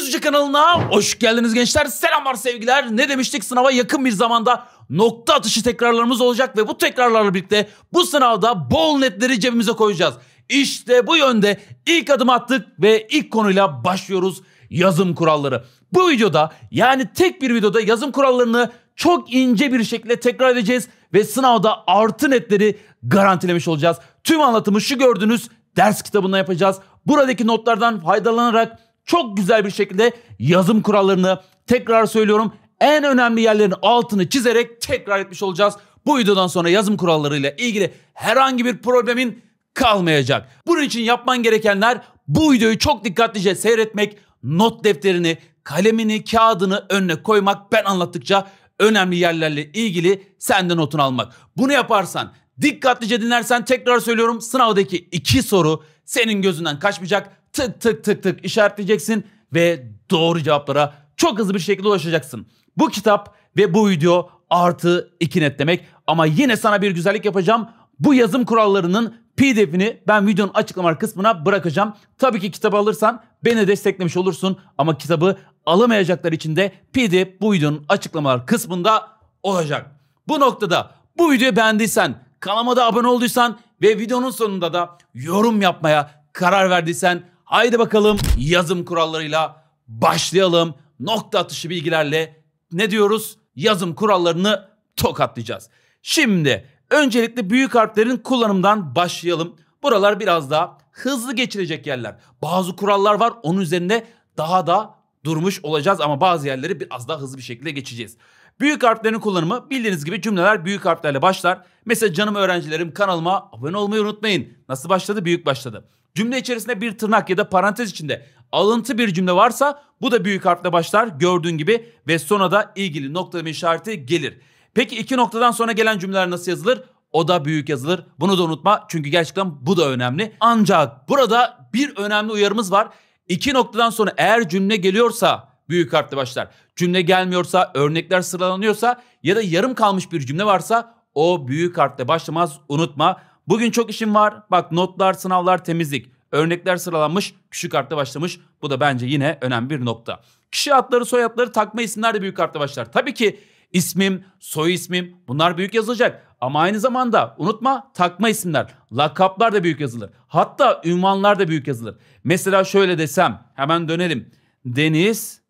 Gözücü kanalına hoş geldiniz gençler. Selamlar sevgiler. Ne demiştik sınava yakın bir zamanda nokta atışı tekrarlarımız olacak ve bu tekrarlarla birlikte bu sınavda bol netleri cebimize koyacağız. İşte bu yönde ilk adım attık ve ilk konuyla başlıyoruz yazım kuralları. Bu videoda yani tek bir videoda yazım kurallarını çok ince bir şekilde tekrar edeceğiz ve sınavda artı netleri garantilemiş olacağız. Tüm anlatımı şu gördüğünüz ders kitabından yapacağız. Buradaki notlardan faydalanarak çok güzel bir şekilde yazım kurallarını tekrar söylüyorum en önemli yerlerin altını çizerek tekrar etmiş olacağız. Bu videodan sonra yazım kurallarıyla ilgili herhangi bir problemin kalmayacak. Bunun için yapman gerekenler bu videoyu çok dikkatlice seyretmek, not defterini, kalemini, kağıdını önüne koymak, ben anlattıkça önemli yerlerle ilgili senden notunu almak. Bunu yaparsan, dikkatlice dinlersen tekrar söylüyorum sınavdaki iki soru senin gözünden kaçmayacak tık tık tık tık işaretleyeceksin ve doğru cevaplara çok hızlı bir şekilde ulaşacaksın. Bu kitap ve bu video artı 2 net demek. Ama yine sana bir güzellik yapacağım. Bu yazım kurallarının PDF'ini ben videonun açıklama kısmına bırakacağım. Tabii ki kitabı alırsan beni desteklemiş olursun. Ama kitabı alamayacaklar için de PDF bu videonun açıklamalar kısmında olacak. Bu noktada bu videoyu beğendiysen, kanalıma da abone olduysan ve videonun sonunda da yorum yapmaya karar verdiysen Haydi bakalım yazım kurallarıyla başlayalım. Nokta atışı bilgilerle ne diyoruz? Yazım kurallarını tokatlayacağız. Şimdi öncelikle büyük harflerin kullanımından başlayalım. Buralar biraz daha hızlı geçilecek yerler. Bazı kurallar var onun üzerinde daha da durmuş olacağız ama bazı yerleri biraz daha hızlı bir şekilde geçeceğiz. Büyük harflerin kullanımı bildiğiniz gibi cümleler büyük harflerle başlar. Mesela canım öğrencilerim kanalıma abone olmayı unutmayın. Nasıl başladı? Büyük başladı. Cümle içerisinde bir tırnak ya da parantez içinde alıntı bir cümle varsa bu da büyük harfle başlar gördüğün gibi ve sonra da ilgili noktalama işareti gelir. Peki iki noktadan sonra gelen cümleler nasıl yazılır? O da büyük yazılır. Bunu da unutma çünkü gerçekten bu da önemli. Ancak burada bir önemli uyarımız var. İki noktadan sonra eğer cümle geliyorsa büyük harfle başlar. Cümle gelmiyorsa, örnekler sıralanıyorsa ya da yarım kalmış bir cümle varsa o büyük harfle başlamaz unutma. Bugün çok işim var. Bak notlar, sınavlar, temizlik. Örnekler sıralanmış, küçük harfle başlamış. Bu da bence yine önemli bir nokta. Kişi adları, soyadları, takma isimler de büyük harfle başlar. Tabii ki ismim, soy ismim bunlar büyük yazılacak. Ama aynı zamanda unutma takma isimler, lakaplar da büyük yazılır. Hatta ünvanlar da büyük yazılır. Mesela şöyle desem, hemen dönelim. Deniz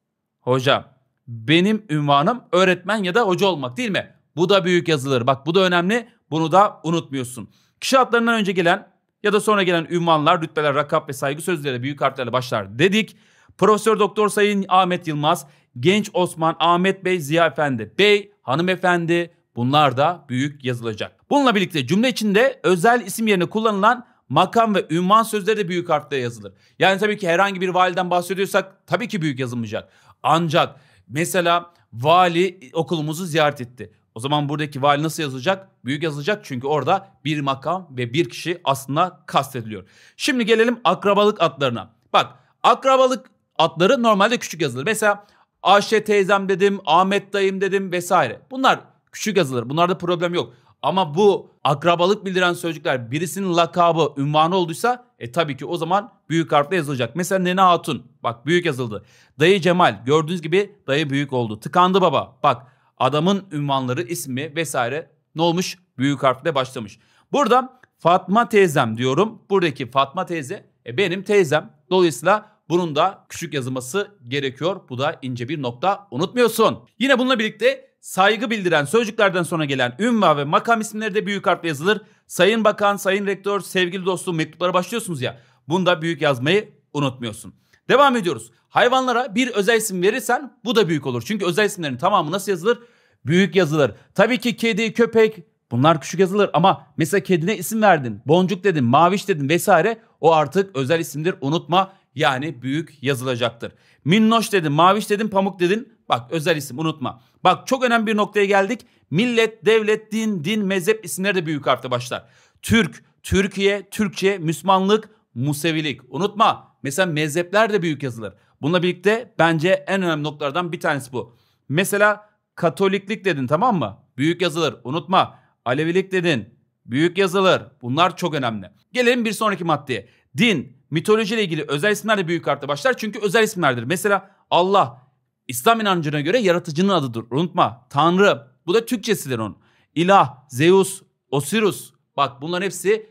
Hoca. Benim ünvanım öğretmen ya da hoca olmak değil mi? Bu da büyük yazılır. Bak bu da önemli. Bunu da unutmuyorsun. Kişi adlarından önce gelen ya da sonra gelen ünvanlar, rütbeler, rakap ve saygı sözleri büyük harflerle başlar dedik. Profesör Doktor Sayın Ahmet Yılmaz, Genç Osman, Ahmet Bey, Ziya Efendi, Bey, Hanımefendi bunlar da büyük yazılacak. Bununla birlikte cümle içinde özel isim yerine kullanılan makam ve ünvan sözleri de büyük harfle yazılır. Yani tabii ki herhangi bir validen bahsediyorsak tabii ki büyük yazılmayacak. Ancak mesela vali okulumuzu ziyaret etti. O zaman buradaki val nasıl yazılacak? Büyük yazılacak çünkü orada bir makam ve bir kişi aslında kastediliyor. Şimdi gelelim akrabalık adlarına. Bak akrabalık adları normalde küçük yazılır. Mesela Ayşe teyzem dedim, Ahmet dayım dedim vesaire. Bunlar küçük yazılır. Bunlarda problem yok. Ama bu akrabalık bildiren sözcükler birisinin lakabı, ünvanı olduysa e tabii ki o zaman büyük harfle yazılacak. Mesela Nene Hatun bak büyük yazıldı. Dayı Cemal gördüğünüz gibi dayı büyük oldu. Tıkandı baba bak adamın ünvanları, ismi vesaire ne olmuş? Büyük harfle başlamış. Burada Fatma teyzem diyorum. Buradaki Fatma teyze e, benim teyzem. Dolayısıyla bunun da küçük yazılması gerekiyor. Bu da ince bir nokta unutmuyorsun. Yine bununla birlikte saygı bildiren sözcüklerden sonra gelen ünva ve makam isimleri de büyük harfle yazılır. Sayın Bakan, Sayın Rektör, sevgili dostum mektuplara başlıyorsunuz ya. Bunda büyük yazmayı unutmuyorsun. Devam ediyoruz. Hayvanlara bir özel isim verirsen bu da büyük olur. Çünkü özel isimlerin tamamı nasıl yazılır? büyük yazılır. Tabii ki kedi, köpek bunlar küçük yazılır ama mesela kedine isim verdin. Boncuk dedin, maviş dedin vesaire. O artık özel isimdir unutma. Yani büyük yazılacaktır. Minnoş dedin, maviş dedin, pamuk dedin. Bak özel isim unutma. Bak çok önemli bir noktaya geldik. Millet, devlet, din, din, mezhep isimleri de büyük harfle başlar. Türk, Türkiye, Türkçe, Müslümanlık, Musevilik. Unutma mesela mezhepler de büyük yazılır. Bununla birlikte bence en önemli noktalardan bir tanesi bu. Mesela Katoliklik dedin tamam mı? Büyük yazılır. Unutma. Alevilik dedin. Büyük yazılır. Bunlar çok önemli. Gelelim bir sonraki maddeye. Din, mitolojiyle ilgili özel isimler de büyük harfle başlar. Çünkü özel isimlerdir. Mesela Allah, İslam inancına göre yaratıcının adıdır. Unutma. Tanrı. Bu da Türkçesidir onun. İlah, Zeus, Osirus. Bak bunların hepsi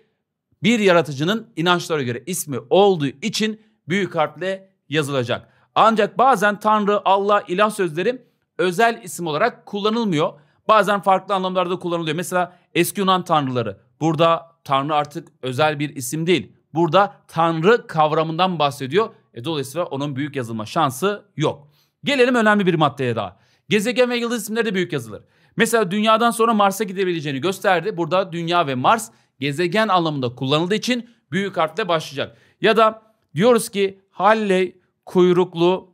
bir yaratıcının inançlara göre ismi olduğu için büyük harfle yazılacak. Ancak bazen Tanrı, Allah, ilah sözleri özel isim olarak kullanılmıyor. Bazen farklı anlamlarda kullanılıyor. Mesela eski Yunan tanrıları. Burada tanrı artık özel bir isim değil. Burada tanrı kavramından bahsediyor. E, dolayısıyla onun büyük yazılma şansı yok. Gelelim önemli bir maddeye daha. Gezegen ve yıldız isimleri de büyük yazılır. Mesela dünyadan sonra Mars'a gidebileceğini gösterdi. Burada dünya ve Mars gezegen anlamında kullanıldığı için büyük harfle başlayacak. Ya da diyoruz ki Halley kuyruklu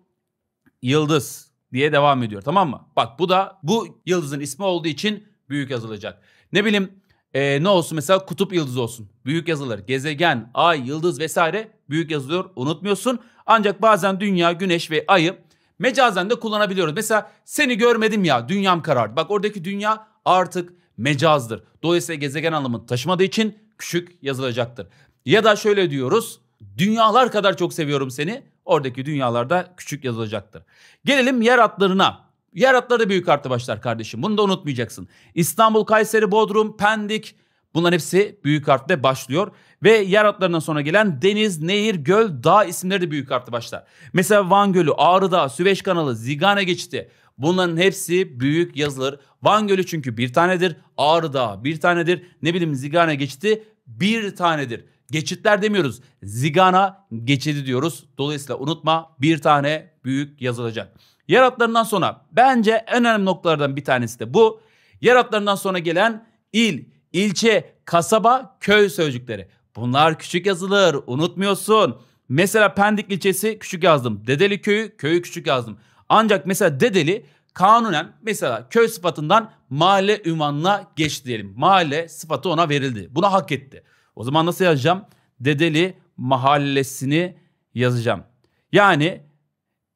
yıldız diye devam ediyor tamam mı? Bak bu da bu yıldızın ismi olduğu için büyük yazılacak. Ne bileyim e, ne olsun mesela kutup yıldızı olsun. Büyük yazılır. Gezegen, ay, yıldız vesaire büyük yazılıyor. Unutmuyorsun. Ancak bazen dünya, güneş ve ayı mecazen de kullanabiliyoruz. Mesela seni görmedim ya dünyam karardı. Bak oradaki dünya artık mecazdır. Dolayısıyla gezegen anlamını taşımadığı için küçük yazılacaktır. Ya da şöyle diyoruz. Dünyalar kadar çok seviyorum seni. Oradaki dünyalarda küçük yazılacaktır. Gelelim yer atlarına. Yer atları da büyük artı başlar kardeşim. Bunu da unutmayacaksın. İstanbul, Kayseri, Bodrum, Pendik bunların hepsi büyük harfle başlıyor. Ve yer atlarından sonra gelen deniz, nehir, göl, dağ isimleri de büyük harfle başlar. Mesela Van Gölü, Ağrı Dağı, Süveyş Kanalı, Zigane geçti. Bunların hepsi büyük yazılır. Van Gölü çünkü bir tanedir. Ağrı Dağı bir tanedir. Ne bileyim Zigane geçti bir tanedir. Geçitler demiyoruz. Zigana geçidi diyoruz. Dolayısıyla unutma bir tane büyük yazılacak. Yaratlarından sonra bence en önemli noktalardan bir tanesi de bu. Yaratlarından sonra gelen il, ilçe, kasaba, köy sözcükleri. Bunlar küçük yazılır unutmuyorsun. Mesela Pendik ilçesi küçük yazdım. Dedeli köyü, köyü küçük yazdım. Ancak mesela Dedeli kanunen mesela köy sıfatından mahalle ünvanına geçti diyelim. Mahalle sıfatı ona verildi. Buna hak etti. O zaman nasıl yazacağım? Dedeli mahallesini yazacağım. Yani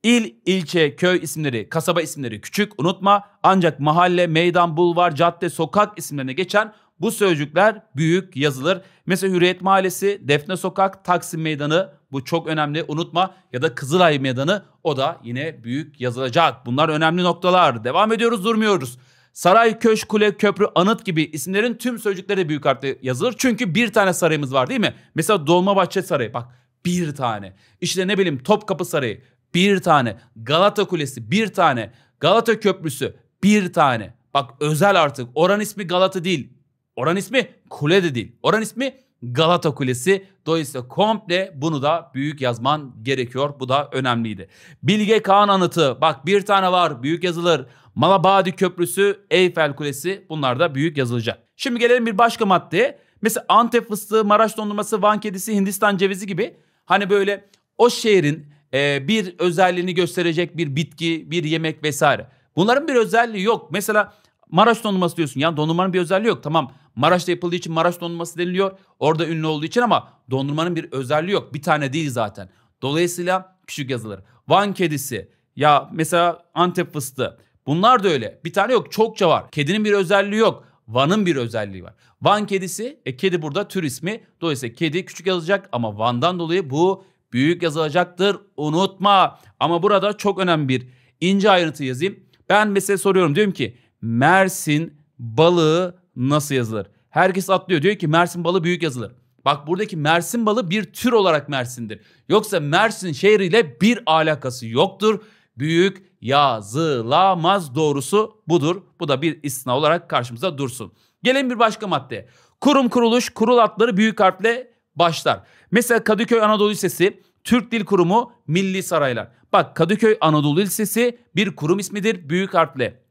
il, ilçe, köy isimleri, kasaba isimleri küçük unutma. Ancak mahalle, meydan, bulvar, cadde, sokak isimlerine geçen bu sözcükler büyük yazılır. Mesela Hürriyet Mahallesi, Defne Sokak, Taksim Meydanı bu çok önemli unutma. Ya da Kızılay Meydanı o da yine büyük yazılacak. Bunlar önemli noktalar. Devam ediyoruz durmuyoruz. Saray, köşk, kule, köprü, anıt gibi isimlerin tüm sözcükleri de büyük harfle yazılır. Çünkü bir tane sarayımız var değil mi? Mesela Dolmabahçe Sarayı bak bir tane. İşte ne bileyim Topkapı Sarayı bir tane. Galata Kulesi bir tane. Galata Köprüsü bir tane. Bak özel artık. Oran ismi Galata değil. Oran ismi kule de değil. Oran ismi Galata Kulesi. Dolayısıyla komple bunu da büyük yazman gerekiyor. Bu da önemliydi. Bilge Kağan anıtı. Bak bir tane var. Büyük yazılır. Malabadi Köprüsü, Eyfel Kulesi bunlar da büyük yazılacak. Şimdi gelelim bir başka maddeye. Mesela Antep fıstığı, Maraş dondurması, Van kedisi, Hindistan cevizi gibi hani böyle o şehrin e, bir özelliğini gösterecek bir bitki, bir yemek vesaire. Bunların bir özelliği yok. Mesela Maraş dondurması diyorsun. yani dondurmanın bir özelliği yok. Tamam Maraş'ta yapıldığı için Maraş dondurması deniliyor. Orada ünlü olduğu için ama dondurmanın bir özelliği yok. Bir tane değil zaten. Dolayısıyla küçük yazılır. Van kedisi. Ya mesela Antep fıstığı. Bunlar da öyle. Bir tane yok çokça var. Kedinin bir özelliği yok. Van'ın bir özelliği var. Van kedisi, e, kedi burada tür ismi. Dolayısıyla kedi küçük yazılacak ama Van'dan dolayı bu büyük yazılacaktır. Unutma. Ama burada çok önemli bir ince ayrıntı yazayım. Ben mesela soruyorum diyorum ki Mersin balığı nasıl yazılır? Herkes atlıyor diyor ki Mersin balığı büyük yazılır. Bak buradaki Mersin balı bir tür olarak Mersin'dir. Yoksa Mersin şehriyle bir alakası yoktur. Büyük yazılamaz doğrusu budur. Bu da bir istina olarak karşımıza dursun. Gelin bir başka madde. Kurum kuruluş kurul adları büyük harfle başlar. Mesela Kadıköy Anadolu Lisesi, Türk Dil Kurumu, Milli Saraylar. Bak Kadıköy Anadolu Lisesi bir kurum ismidir büyük harfle.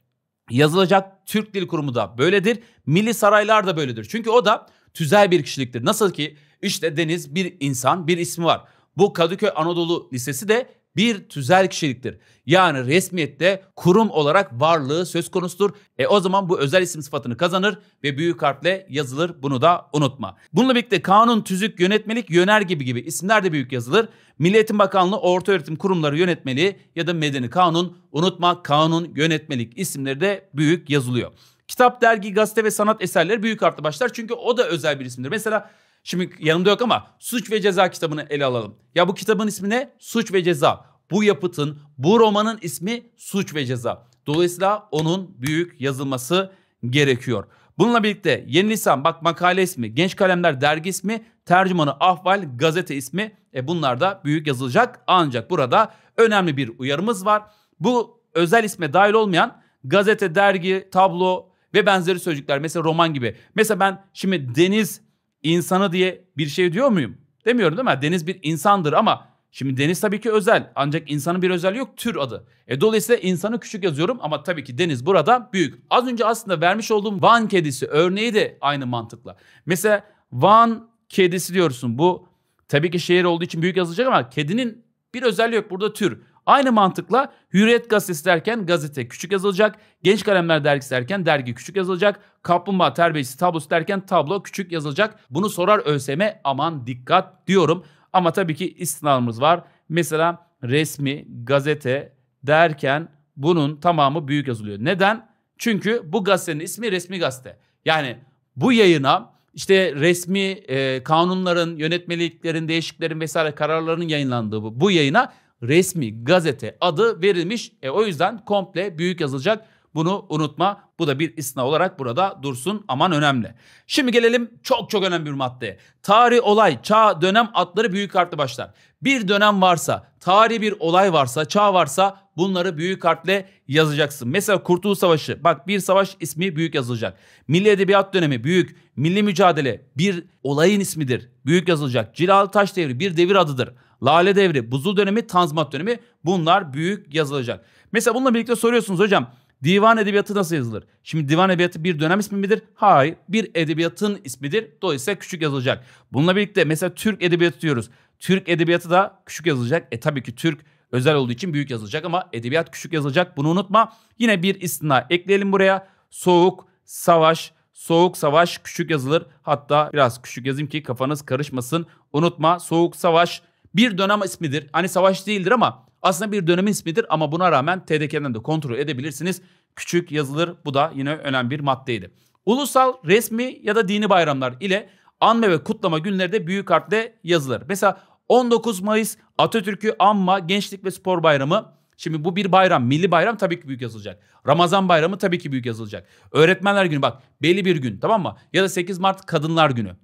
Yazılacak Türk Dil Kurumu da böyledir. Milli Saraylar da böyledir. Çünkü o da tüzel bir kişiliktir. Nasıl ki işte Deniz bir insan bir ismi var. Bu Kadıköy Anadolu Lisesi de bir tüzel kişiliktir. Yani resmiyette kurum olarak varlığı söz konusudur. E o zaman bu özel isim sıfatını kazanır ve büyük harfle yazılır. Bunu da unutma. Bununla birlikte kanun, tüzük, yönetmelik, yöner gibi gibi isimler de büyük yazılır. Milliyetin Bakanlığı Orta Öğretim Kurumları Yönetmeliği ya da Medeni Kanun, unutma kanun, yönetmelik isimleri de büyük yazılıyor. Kitap, dergi, gazete ve sanat eserleri büyük harfle başlar. Çünkü o da özel bir isimdir. Mesela Şimdi yanımda yok ama Suç ve Ceza kitabını ele alalım. Ya bu kitabın ismi ne? Suç ve Ceza. Bu yapıtın, bu romanın ismi Suç ve Ceza. Dolayısıyla onun büyük yazılması gerekiyor. Bununla birlikte Yeni Lisan, bak makale ismi, Genç Kalemler dergi ismi, tercümanı Ahval, gazete ismi. E bunlar da büyük yazılacak ancak burada önemli bir uyarımız var. Bu özel isme dahil olmayan gazete, dergi, tablo ve benzeri sözcükler. Mesela roman gibi. Mesela ben şimdi deniz insanı diye bir şey diyor muyum? Demiyorum değil mi? Deniz bir insandır ama şimdi deniz tabii ki özel. Ancak insanın bir özelliği yok. Tür adı. E, dolayısıyla insanı küçük yazıyorum ama tabii ki deniz burada büyük. Az önce aslında vermiş olduğum Van kedisi örneği de aynı mantıkla. Mesela Van kedisi diyorsun. Bu tabii ki şehir olduğu için büyük yazılacak ama kedinin bir özelliği yok. Burada tür. Aynı mantıkla Hürriyet Gazetesi derken gazete küçük yazılacak. Genç Kalemler Dergisi derken dergi küçük yazılacak. Kaplumbağa Terbiyesi tablosu derken tablo küçük yazılacak. Bunu sorar ÖSM aman dikkat diyorum. Ama tabii ki istinamımız var. Mesela resmi gazete derken bunun tamamı büyük yazılıyor. Neden? Çünkü bu gazetenin ismi resmi gazete. Yani bu yayına işte resmi e, kanunların, yönetmeliklerin, değişiklerin vesaire kararlarının yayınlandığı bu, bu yayına resmi gazete adı verilmiş. E o yüzden komple büyük yazılacak. Bunu unutma. Bu da bir istina olarak burada dursun. Aman önemli. Şimdi gelelim çok çok önemli bir maddeye. Tarih, olay, çağ, dönem adları büyük harfle başlar. Bir dönem varsa, tarih bir olay varsa, çağ varsa bunları büyük harfle yazacaksın. Mesela Kurtuluş Savaşı. Bak bir savaş ismi büyük yazılacak. Milli Edebiyat Dönemi büyük. Milli Mücadele bir olayın ismidir. Büyük yazılacak. Cilalı Taş Devri bir devir adıdır. Lale devri, buzul dönemi, tanzimat dönemi bunlar büyük yazılacak. Mesela bununla birlikte soruyorsunuz hocam divan edebiyatı nasıl yazılır? Şimdi divan edebiyatı bir dönem ismi midir? Hayır bir edebiyatın ismidir. Dolayısıyla küçük yazılacak. Bununla birlikte mesela Türk edebiyatı diyoruz. Türk edebiyatı da küçük yazılacak. E tabii ki Türk özel olduğu için büyük yazılacak ama edebiyat küçük yazılacak. Bunu unutma. Yine bir istina ekleyelim buraya. Soğuk, savaş, soğuk savaş küçük yazılır. Hatta biraz küçük yazayım ki kafanız karışmasın. Unutma soğuk savaş bir dönem ismidir. Hani savaş değildir ama aslında bir dönemin ismidir ama buna rağmen TDK'den de kontrol edebilirsiniz. Küçük yazılır. Bu da yine önemli bir maddeydi. Ulusal, resmi ya da dini bayramlar ile anma ve kutlama günleri de büyük harfle yazılır. Mesela 19 Mayıs Atatürk'ü anma Gençlik ve Spor Bayramı. Şimdi bu bir bayram, milli bayram tabii ki büyük yazılacak. Ramazan bayramı tabii ki büyük yazılacak. Öğretmenler günü bak belli bir gün tamam mı? Ya da 8 Mart Kadınlar Günü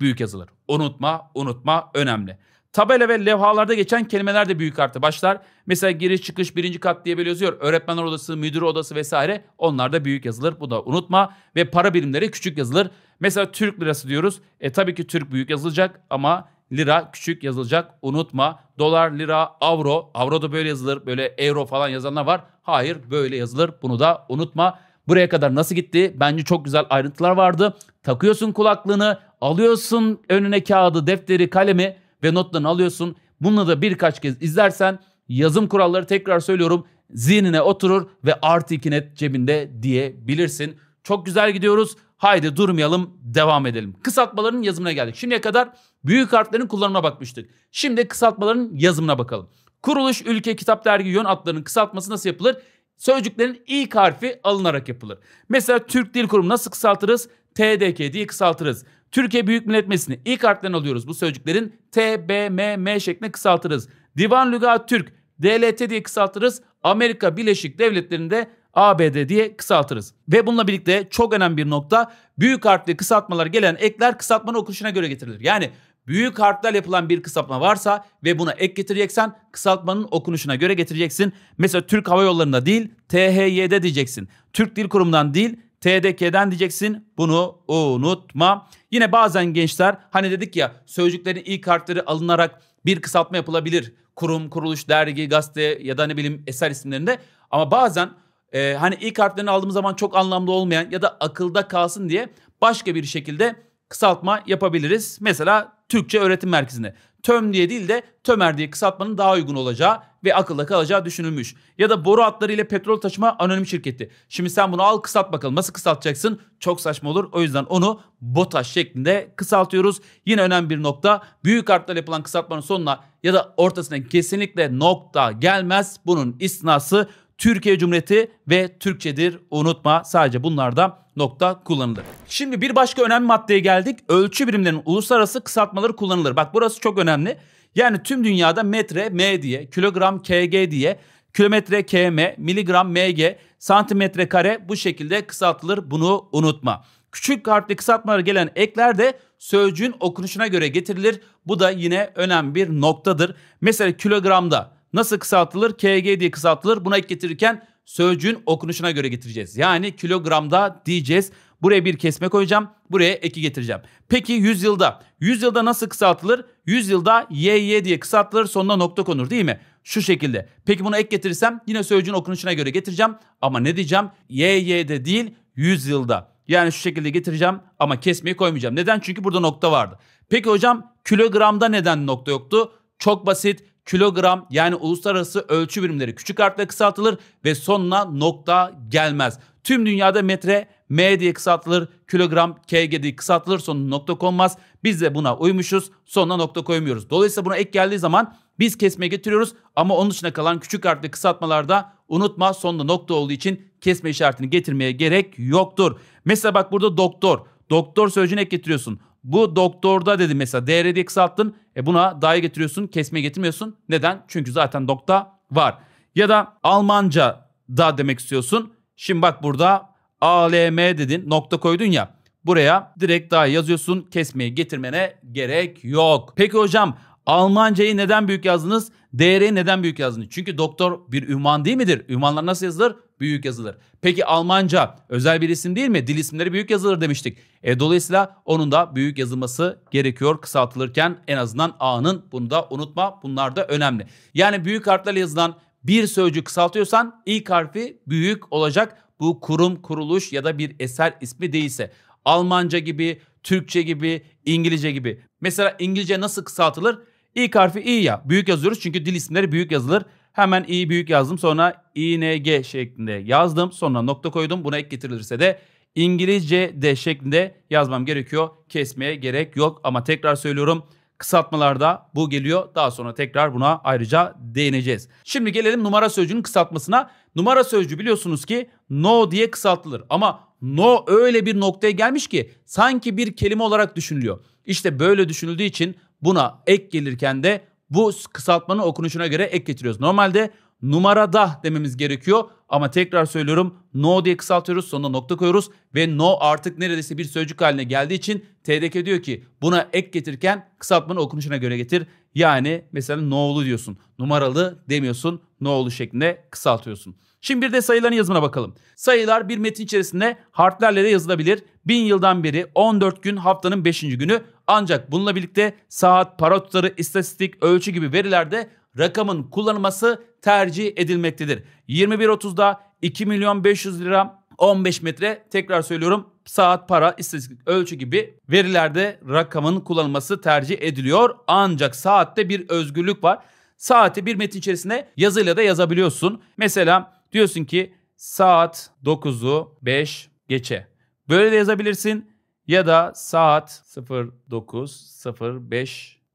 büyük yazılır. Unutma, unutma önemli. Tabela ve levhalarda geçen kelimeler de büyük harfle başlar. Mesela giriş çıkış birinci kat diye böyle yazıyor. Öğretmenler odası, müdür odası vesaire onlar da büyük yazılır. Bu da unutma. Ve para birimleri küçük yazılır. Mesela Türk lirası diyoruz. E tabii ki Türk büyük yazılacak ama lira küçük yazılacak. Unutma. Dolar, lira, avro. Avro da böyle yazılır. Böyle euro falan yazanlar var. Hayır böyle yazılır. Bunu da unutma. Buraya kadar nasıl gitti? Bence çok güzel ayrıntılar vardı. Takıyorsun kulaklığını, alıyorsun önüne kağıdı, defteri, kalemi ve notlarını alıyorsun. Bunu da birkaç kez izlersen yazım kuralları tekrar söylüyorum zihnine oturur ve artı 2 net cebinde diyebilirsin. Çok güzel gidiyoruz. Haydi durmayalım devam edelim. Kısaltmaların yazımına geldik. Şimdiye kadar büyük harflerin kullanımına bakmıştık. Şimdi kısaltmaların yazımına bakalım. Kuruluş, ülke, kitap, dergi, yön adlarının kısaltması nasıl yapılır? Sözcüklerin ilk harfi alınarak yapılır. Mesela Türk Dil Kurumu nasıl kısaltırız? TDK diye kısaltırız. Türkiye Büyük Millet Meclisi'ni ilk harflerini alıyoruz. Bu sözcüklerin TBMM şeklinde kısaltırız. Divan Lügat Türk DLT diye kısaltırız. Amerika Birleşik Devletleri'nde ABD diye kısaltırız. Ve bununla birlikte çok önemli bir nokta büyük harfli kısaltmalar gelen ekler kısaltmanın okuşuna göre getirilir. Yani büyük harflerle yapılan bir kısaltma varsa ve buna ek getireceksen kısaltmanın okunuşuna göre getireceksin. Mesela Türk Hava Yolları'nda değil THY'de diyeceksin. Türk Dil Kurumu'ndan değil TDK'den diyeceksin bunu unutma. Yine bazen gençler hani dedik ya sözcüklerin ilk harfleri alınarak bir kısaltma yapılabilir. Kurum, kuruluş, dergi, gazete ya da ne bileyim eser isimlerinde. Ama bazen e, hani ilk harflerini aldığımız zaman çok anlamlı olmayan ya da akılda kalsın diye başka bir şekilde kısaltma yapabiliriz. Mesela Türkçe Öğretim Merkezi'ne. TÖM diye değil de TÖMER diye kısaltmanın daha uygun olacağı ve akılda kalacağı düşünülmüş. Ya da boru hatları ile petrol taşıma anonim şirketi. Şimdi sen bunu al kısalt bakalım. Nasıl kısaltacaksın? Çok saçma olur. O yüzden onu BOTAŞ şeklinde kısaltıyoruz. Yine önemli bir nokta. Büyük harflerle yapılan kısaltmanın sonuna ya da ortasına kesinlikle nokta gelmez. Bunun istinası Türkiye Cumhuriyeti ve Türkçedir unutma. Sadece bunlarda nokta kullanılır. Şimdi bir başka önemli maddeye geldik. Ölçü birimlerinin uluslararası kısaltmaları kullanılır. Bak burası çok önemli. Yani tüm dünyada metre M diye, kilogram KG diye, kilometre KM, miligram MG, santimetre kare bu şekilde kısaltılır. Bunu unutma. Küçük harfli kısaltmalara gelen ekler de sözcüğün okunuşuna göre getirilir. Bu da yine önemli bir noktadır. Mesela kilogramda Nasıl kısaltılır? KG diye kısaltılır. Buna ek getirirken sözcüğün okunuşuna göre getireceğiz. Yani kilogramda diyeceğiz. Buraya bir kesme koyacağım. Buraya eki getireceğim. Peki yılda? yüzyılda. yılda nasıl kısaltılır? yılda YY diye kısaltılır. Sonuna nokta konur değil mi? Şu şekilde. Peki buna ek getirirsem yine sözcüğün okunuşuna göre getireceğim. Ama ne diyeceğim? YY'de değil yılda. Yani şu şekilde getireceğim ama kesmeyi koymayacağım. Neden? Çünkü burada nokta vardı. Peki hocam kilogramda neden nokta yoktu? Çok basit kilogram yani uluslararası ölçü birimleri küçük harfle kısaltılır ve sonuna nokta gelmez. Tüm dünyada metre M diye kısaltılır, kilogram KG diye kısaltılır, sonuna nokta konmaz. Biz de buna uymuşuz, sonuna nokta koymuyoruz. Dolayısıyla buna ek geldiği zaman biz kesme getiriyoruz ama onun dışına kalan küçük harfli kısaltmalarda unutma sonunda nokta olduğu için kesme işaretini getirmeye gerek yoktur. Mesela bak burada doktor. Doktor sözcüğünü ek getiriyorsun. Bu doktorda dedi mesela DR diye kısalttın. E buna dahi getiriyorsun. Kesmeye getirmiyorsun. Neden? Çünkü zaten nokta var. Ya da Almanca da demek istiyorsun. Şimdi bak burada ALM dedin. Nokta koydun ya. Buraya direkt daha yazıyorsun. Kesmeye getirmene gerek yok. Peki hocam Almancayı neden büyük yazdınız? DR'yi neden büyük yazdınız? Çünkü doktor bir ünvan değil midir? Ünvanlar nasıl yazılır? büyük yazılır. Peki Almanca özel bir isim değil mi? Dil isimleri büyük yazılır demiştik. E, dolayısıyla onun da büyük yazılması gerekiyor kısaltılırken en azından A'nın bunu da unutma bunlar da önemli. Yani büyük harflerle yazılan bir sözcük kısaltıyorsan ilk harfi büyük olacak. Bu kurum, kuruluş ya da bir eser ismi değilse. Almanca gibi, Türkçe gibi, İngilizce gibi. Mesela İngilizce nasıl kısaltılır? İlk harfi i ya. Büyük yazıyoruz çünkü dil isimleri büyük yazılır. Hemen i büyük yazdım sonra ing şeklinde yazdım. Sonra nokta koydum. Buna ek getirilirse de İngilizce de şeklinde yazmam gerekiyor. Kesmeye gerek yok ama tekrar söylüyorum kısaltmalarda bu geliyor. Daha sonra tekrar buna ayrıca değineceğiz. Şimdi gelelim numara sözcüğünün kısaltmasına. Numara sözcüğü biliyorsunuz ki no diye kısaltılır ama no öyle bir noktaya gelmiş ki sanki bir kelime olarak düşünülüyor. İşte böyle düşünüldüğü için buna ek gelirken de bu kısaltmanın okunuşuna göre ek getiriyoruz. Normalde numarada dememiz gerekiyor ama tekrar söylüyorum no diye kısaltıyoruz sonuna nokta koyuyoruz ve no artık neredeyse bir sözcük haline geldiği için TDK diyor ki buna ek getirirken kısaltmanın okunuşuna göre getir. Yani mesela no'lu diyorsun numaralı demiyorsun no'lu şeklinde kısaltıyorsun. Şimdi bir de sayıların yazımına bakalım. Sayılar bir metin içerisinde harflerle de yazılabilir. Bin yıldan beri 14 gün haftanın 5. günü ancak bununla birlikte saat, para tutarı, istatistik, ölçü gibi verilerde rakamın kullanılması tercih edilmektedir. 21.30'da 2 milyon 500 lira 15 metre tekrar söylüyorum saat, para, istatistik, ölçü gibi verilerde rakamın kullanılması tercih ediliyor. Ancak saatte bir özgürlük var. Saati bir metin içerisinde yazıyla da yazabiliyorsun. Mesela Diyorsun ki saat 9'u 5 geçe. Böyle de yazabilirsin ya da saat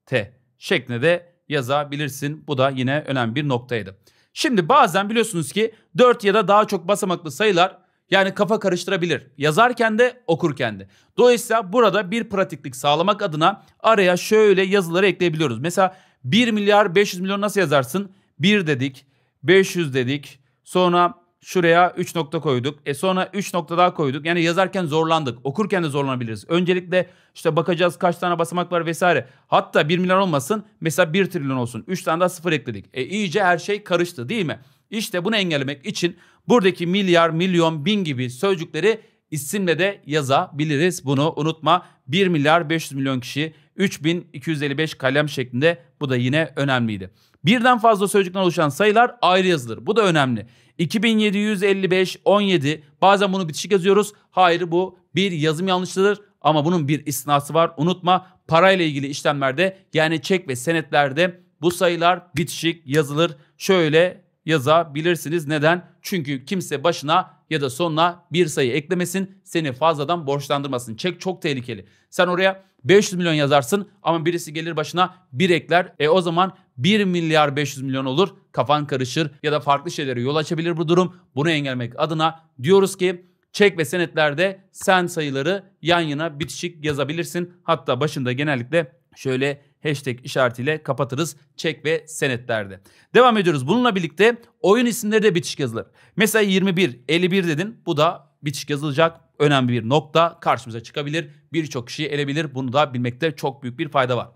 t şeklinde de yazabilirsin. Bu da yine önemli bir noktaydı. Şimdi bazen biliyorsunuz ki 4 ya da daha çok basamaklı sayılar yani kafa karıştırabilir. Yazarken de okurken de. Dolayısıyla burada bir pratiklik sağlamak adına araya şöyle yazıları ekleyebiliyoruz. Mesela 1 milyar 500 milyon nasıl yazarsın? 1 dedik, 500 dedik, Sonra şuraya 3 nokta koyduk. E sonra 3 nokta daha koyduk. Yani yazarken zorlandık. Okurken de zorlanabiliriz. Öncelikle işte bakacağız kaç tane basamak var vesaire. Hatta 1 milyar olmasın. Mesela 1 trilyon olsun. 3 tane daha sıfır ekledik. E iyice her şey karıştı değil mi? İşte bunu engellemek için buradaki milyar, milyon, bin gibi sözcükleri isimle de yazabiliriz. Bunu unutma. 1 milyar 500 milyon kişi 3255 kalem şeklinde bu da yine önemliydi. Birden fazla sözcükten oluşan sayılar ayrı yazılır. Bu da önemli. 2755 17 bazen bunu bitişik yazıyoruz. Hayır bu bir yazım yanlışıdır ama bunun bir istinası var. Unutma parayla ilgili işlemlerde yani çek ve senetlerde bu sayılar bitişik yazılır. Şöyle yazabilirsiniz. Neden? Çünkü kimse başına ya da sonuna bir sayı eklemesin. Seni fazladan borçlandırmasın. Çek çok tehlikeli. Sen oraya 500 milyon yazarsın ama birisi gelir başına bir ekler. E o zaman 1 milyar 500 milyon olur. Kafan karışır ya da farklı şeylere yol açabilir bu durum. Bunu engellemek adına diyoruz ki çek ve senetlerde sen sayıları yan yana bitişik yazabilirsin. Hatta başında genellikle şöyle hashtag işaretiyle kapatırız çek ve senetlerde. Devam ediyoruz. Bununla birlikte oyun isimleri de bitişik yazılır. Mesela 21, 51 dedin. Bu da bitişik yazılacak önemli bir nokta karşımıza çıkabilir. Birçok kişiyi elebilir. Bunu da bilmekte çok büyük bir fayda var.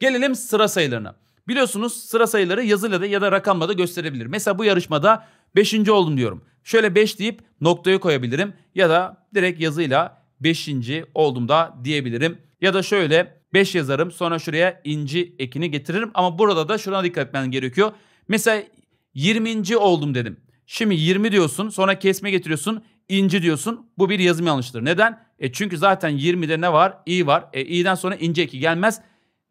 Gelelim sıra sayılarına. Biliyorsunuz sıra sayıları yazıyla da ya da rakamla da gösterebilir. Mesela bu yarışmada 5. oldum diyorum. Şöyle 5 deyip noktayı koyabilirim ya da direkt yazıyla 5. oldum da diyebilirim. Ya da şöyle 5 yazarım sonra şuraya inci ekini getiririm ama burada da şuna dikkat etmen gerekiyor. Mesela 20. oldum dedim. Şimdi 20 diyorsun sonra kesme getiriyorsun inci diyorsun. Bu bir yazım yanlıştır. Neden? E çünkü zaten 20'de ne var? i var. E i'den sonra ince eki gelmez.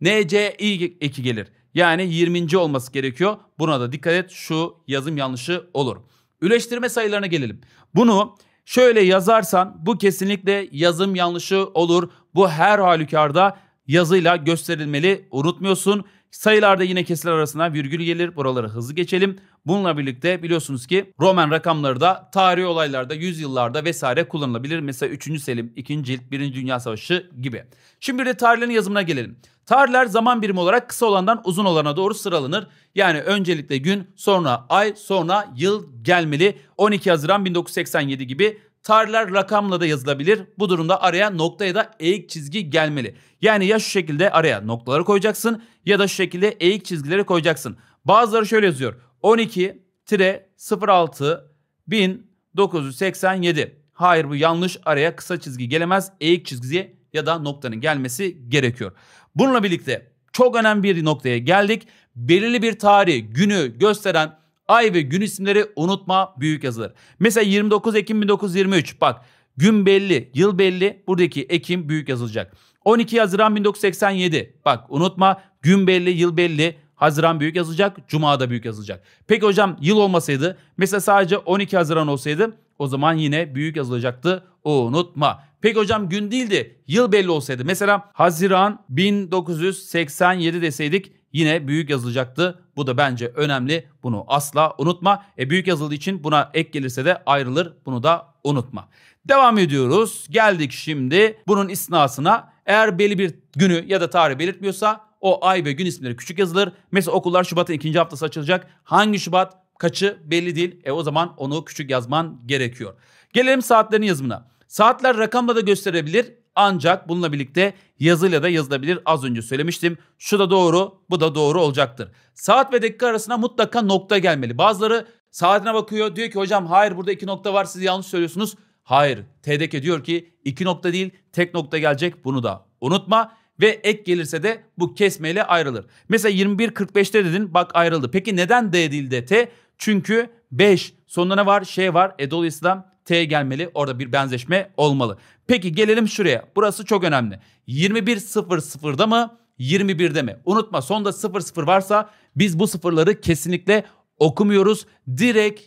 n, c, i eki gelir. Yani 20. olması gerekiyor. Buna da dikkat et. Şu yazım yanlışı olur. Üleştirme sayılarına gelelim. Bunu şöyle yazarsan bu kesinlikle yazım yanlışı olur. Bu her halükarda yazıyla gösterilmeli. Unutmuyorsun. Sayılarda yine kesirler arasına virgül gelir. Buraları hızlı geçelim. Bununla birlikte biliyorsunuz ki Roman rakamları da tarihi olaylarda, yüzyıllarda vesaire kullanılabilir. Mesela 3. Selim, 2. cilt, 1. Dünya Savaşı gibi. Şimdi bir de tarihlerin yazımına gelelim. Tarihler zaman birimi olarak kısa olandan uzun olana doğru sıralanır. Yani öncelikle gün, sonra ay, sonra yıl gelmeli. 12 Haziran 1987 gibi Tarihler rakamla da yazılabilir. Bu durumda araya nokta ya da eğik çizgi gelmeli. Yani ya şu şekilde araya noktaları koyacaksın ya da şu şekilde eğik çizgileri koyacaksın. Bazıları şöyle yazıyor. 12 06 1987. Hayır bu yanlış. Araya kısa çizgi gelemez. Eğik çizgi ya da noktanın gelmesi gerekiyor. Bununla birlikte çok önemli bir noktaya geldik. Belirli bir tarih, günü gösteren ay ve gün isimleri unutma büyük yazılır. Mesela 29 Ekim 1923 bak gün belli, yıl belli buradaki Ekim büyük yazılacak. 12 Haziran 1987 bak unutma gün belli, yıl belli Haziran büyük yazılacak, Cuma da büyük yazılacak. Peki hocam yıl olmasaydı mesela sadece 12 Haziran olsaydı o zaman yine büyük yazılacaktı unutma. Peki hocam gün değildi yıl belli olsaydı mesela Haziran 1987 deseydik yine büyük yazılacaktı. Bu da bence önemli. Bunu asla unutma. E büyük yazıldığı için buna ek gelirse de ayrılır. Bunu da unutma. Devam ediyoruz. Geldik şimdi bunun isnasına. Eğer belli bir günü ya da tarih belirtmiyorsa o ay ve gün isimleri küçük yazılır. Mesela okullar Şubat'ın ikinci haftası açılacak. Hangi Şubat kaçı belli değil. E o zaman onu küçük yazman gerekiyor. Gelelim saatlerin yazımına. Saatler rakamla da gösterebilir ancak bununla birlikte yazıyla da yazılabilir. Az önce söylemiştim. Şu da doğru, bu da doğru olacaktır. Saat ve dakika arasına mutlaka nokta gelmeli. Bazıları saatine bakıyor. Diyor ki hocam hayır burada iki nokta var siz yanlış söylüyorsunuz. Hayır. TDK diyor ki iki nokta değil tek nokta gelecek. Bunu da unutma ve ek gelirse de bu kesmeyle ayrılır. Mesela 21.45'te dedin bak ayrıldı. Peki neden D değil de T? Çünkü 5 sonuna var şey var. E dolayısıyla T gelmeli. Orada bir benzeşme olmalı. Peki gelelim şuraya. Burası çok önemli. 21.00'da mı? 21'de mi? Unutma sonda 00 varsa biz bu sıfırları kesinlikle okumuyoruz. Direkt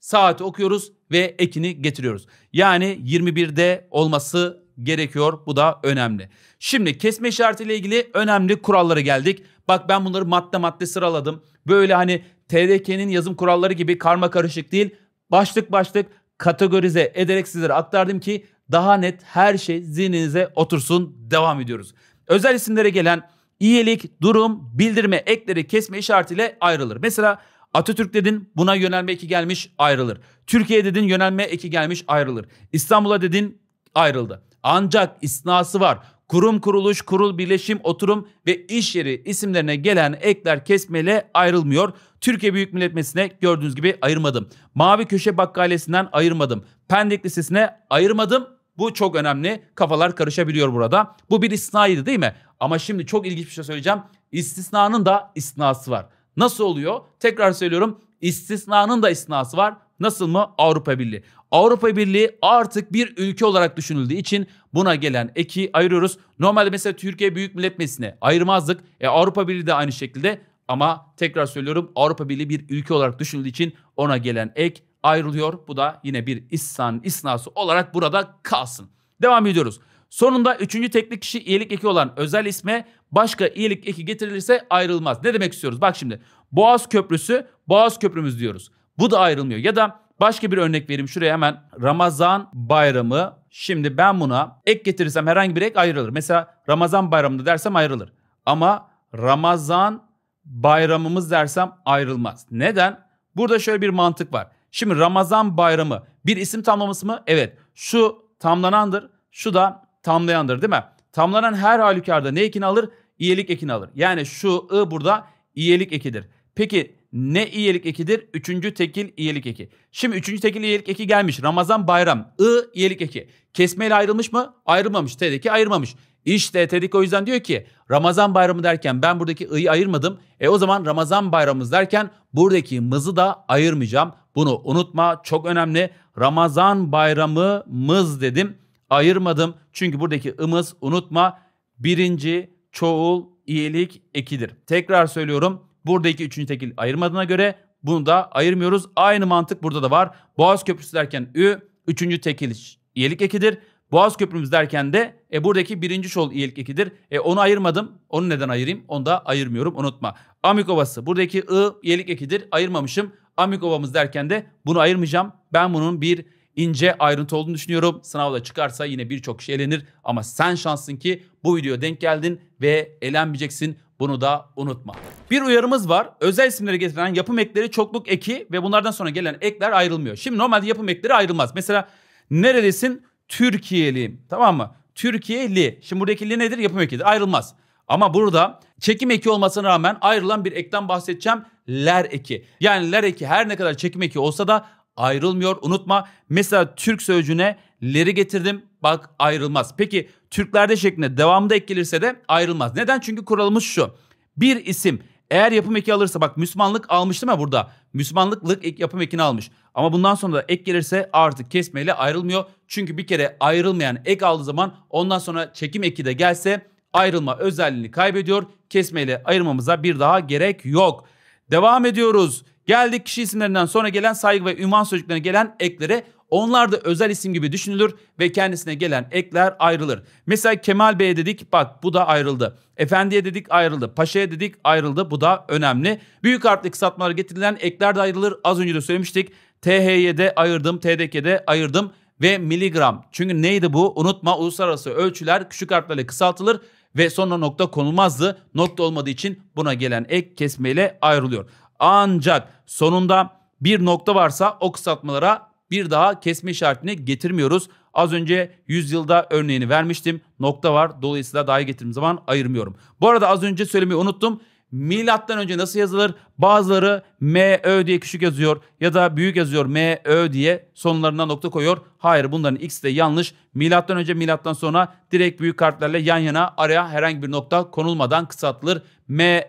saati okuyoruz ve ekini getiriyoruz. Yani 21'de olması gerekiyor. Bu da önemli. Şimdi kesme işaretiyle ilgili önemli kurallara geldik. Bak ben bunları madde madde sıraladım. Böyle hani TDK'nin yazım kuralları gibi karma karışık değil. Başlık başlık kategorize ederek sizlere aktardım ki daha net her şey zihninize otursun devam ediyoruz. Özel isimlere gelen iyilik, durum, bildirme ekleri kesme işaretiyle ayrılır. Mesela Atatürk dedin buna yönelme eki gelmiş ayrılır. Türkiye dedin yönelme eki gelmiş ayrılır. İstanbul'a dedin ayrıldı. Ancak isnası var kurum kuruluş, kurul birleşim, oturum ve iş yeri isimlerine gelen ekler kesmeyle ayrılmıyor. Türkiye Büyük Millet Meclisi'ne gördüğünüz gibi ayırmadım. Mavi Köşe Bakkalesi'nden ayırmadım. Pendik Lisesi'ne ayırmadım. Bu çok önemli. Kafalar karışabiliyor burada. Bu bir istisnaydı değil mi? Ama şimdi çok ilginç bir şey söyleyeceğim. İstisnanın da istinası var. Nasıl oluyor? Tekrar söylüyorum. İstisnanın da istinası var. Nasıl mı? Avrupa Birliği. Avrupa Birliği artık bir ülke olarak düşünüldüğü için buna gelen eki ayırıyoruz. Normalde mesela Türkiye Büyük Millet Meclisi'ne ayırmazdık. E, Avrupa Birliği de aynı şekilde ama tekrar söylüyorum Avrupa Birliği bir ülke olarak düşünüldüğü için ona gelen ek ayrılıyor. Bu da yine bir isnan isnası olarak burada kalsın. Devam ediyoruz. Sonunda üçüncü teknik kişi iyilik eki olan özel isme başka iyilik eki getirilirse ayrılmaz. Ne demek istiyoruz? Bak şimdi Boğaz Köprüsü, Boğaz Köprümüz diyoruz. Bu da ayrılmıyor. Ya da başka bir örnek vereyim şuraya hemen. Ramazan bayramı. Şimdi ben buna ek getirirsem herhangi bir ek ayrılır. Mesela Ramazan bayramında dersem ayrılır. Ama Ramazan bayramımız dersem ayrılmaz. Neden? Burada şöyle bir mantık var. Şimdi Ramazan bayramı bir isim tamlaması mı? Evet. Şu tamlanandır. Şu da tamlayandır değil mi? Tamlanan her halükarda ne ekini alır? İyelik ekini alır. Yani şu ı burada iyelik ekidir. Peki ne iyilik ekidir? Üçüncü tekil iyilik eki. Şimdi üçüncü tekil iyilik eki gelmiş. Ramazan bayram. I iyilik eki. Kesmeyle ayrılmış mı? Ayrılmamış. T'deki ayırmamış. İşte Tedik o yüzden diyor ki Ramazan bayramı derken ben buradaki ı'yı ayırmadım. E o zaman Ramazan bayramımız derken buradaki mızı da ayırmayacağım. Bunu unutma çok önemli. Ramazan bayramı bayramımız dedim. Ayırmadım. Çünkü buradaki ımız unutma birinci çoğul iyilik ekidir. Tekrar söylüyorum Buradaki üçüncü tekil ayırmadığına göre bunu da ayırmıyoruz. Aynı mantık burada da var. Boğaz Köprüsü derken Ü, üçüncü tekil iyilik ekidir. Boğaz Köprümüz derken de e, buradaki birinci çol iyilik ekidir. E, onu ayırmadım. Onu neden ayırayım? Onu da ayırmıyorum unutma. Amik buradaki I iyilik ekidir. Ayırmamışım. Amik derken de bunu ayırmayacağım. Ben bunun bir ince ayrıntı olduğunu düşünüyorum. Sınavda çıkarsa yine birçok şey elenir. Ama sen şanslısın ki bu videoya denk geldin ve elenmeyeceksin. Bunu da unutma. Bir uyarımız var. Özel isimleri getiren yapım ekleri çokluk eki ve bunlardan sonra gelen ekler ayrılmıyor. Şimdi normalde yapım ekleri ayrılmaz. Mesela neredesin? Türkiye'liyim. Tamam mı? Türkiye'li. Şimdi buradaki li nedir? Yapım ekidir. Ayrılmaz. Ama burada çekim eki olmasına rağmen ayrılan bir ekten bahsedeceğim. Ler eki. Yani ler eki her ne kadar çekim eki olsa da ayrılmıyor. Unutma mesela Türk sözcüğüne leri getirdim bak ayrılmaz. Peki Türklerde şeklinde devamında ek gelirse de ayrılmaz. Neden? Çünkü kuralımız şu. Bir isim eğer yapım eki alırsa bak Müslümanlık almıştı mı burada. Müslümanlıklık ek, yapım ekini almış. Ama bundan sonra da ek gelirse artık kesmeyle ayrılmıyor. Çünkü bir kere ayrılmayan ek aldığı zaman ondan sonra çekim eki de gelse ayrılma özelliğini kaybediyor. Kesmeyle ayırmamıza bir daha gerek yok. Devam ediyoruz. Geldik kişi isimlerinden sonra gelen saygı ve ünvan sözcüklerine gelen eklere. Onlar da özel isim gibi düşünülür ve kendisine gelen ekler ayrılır. Mesela Kemal Bey'e dedik bak bu da ayrıldı. Efendiye dedik ayrıldı. Paşa'ya dedik ayrıldı. Bu da önemli. Büyük harfli kısaltmalara getirilen ekler de ayrılır. Az önce de söylemiştik. TH'ye de ayırdım. TDK'ye de ayırdım. Ve miligram. Çünkü neydi bu? Unutma uluslararası ölçüler küçük harflerle kısaltılır ve sonra nokta konulmazdı. Nokta olmadığı için buna gelen ek kesmeyle ayrılıyor. Ancak sonunda bir nokta varsa o kısaltmalara bir daha kesme işaretini getirmiyoruz. Az önce 100 yılda örneğini vermiştim. Nokta var. Dolayısıyla dahi getirdiğim zaman ayırmıyorum. Bu arada az önce söylemeyi unuttum. Milattan önce nasıl yazılır? Bazıları MÖ diye küçük yazıyor ya da büyük yazıyor MÖ diye sonlarına nokta koyuyor. Hayır bunların ikisi de yanlış. Milattan önce milattan sonra direkt büyük harflerle yan yana araya herhangi bir nokta konulmadan kısaltılır. MÖ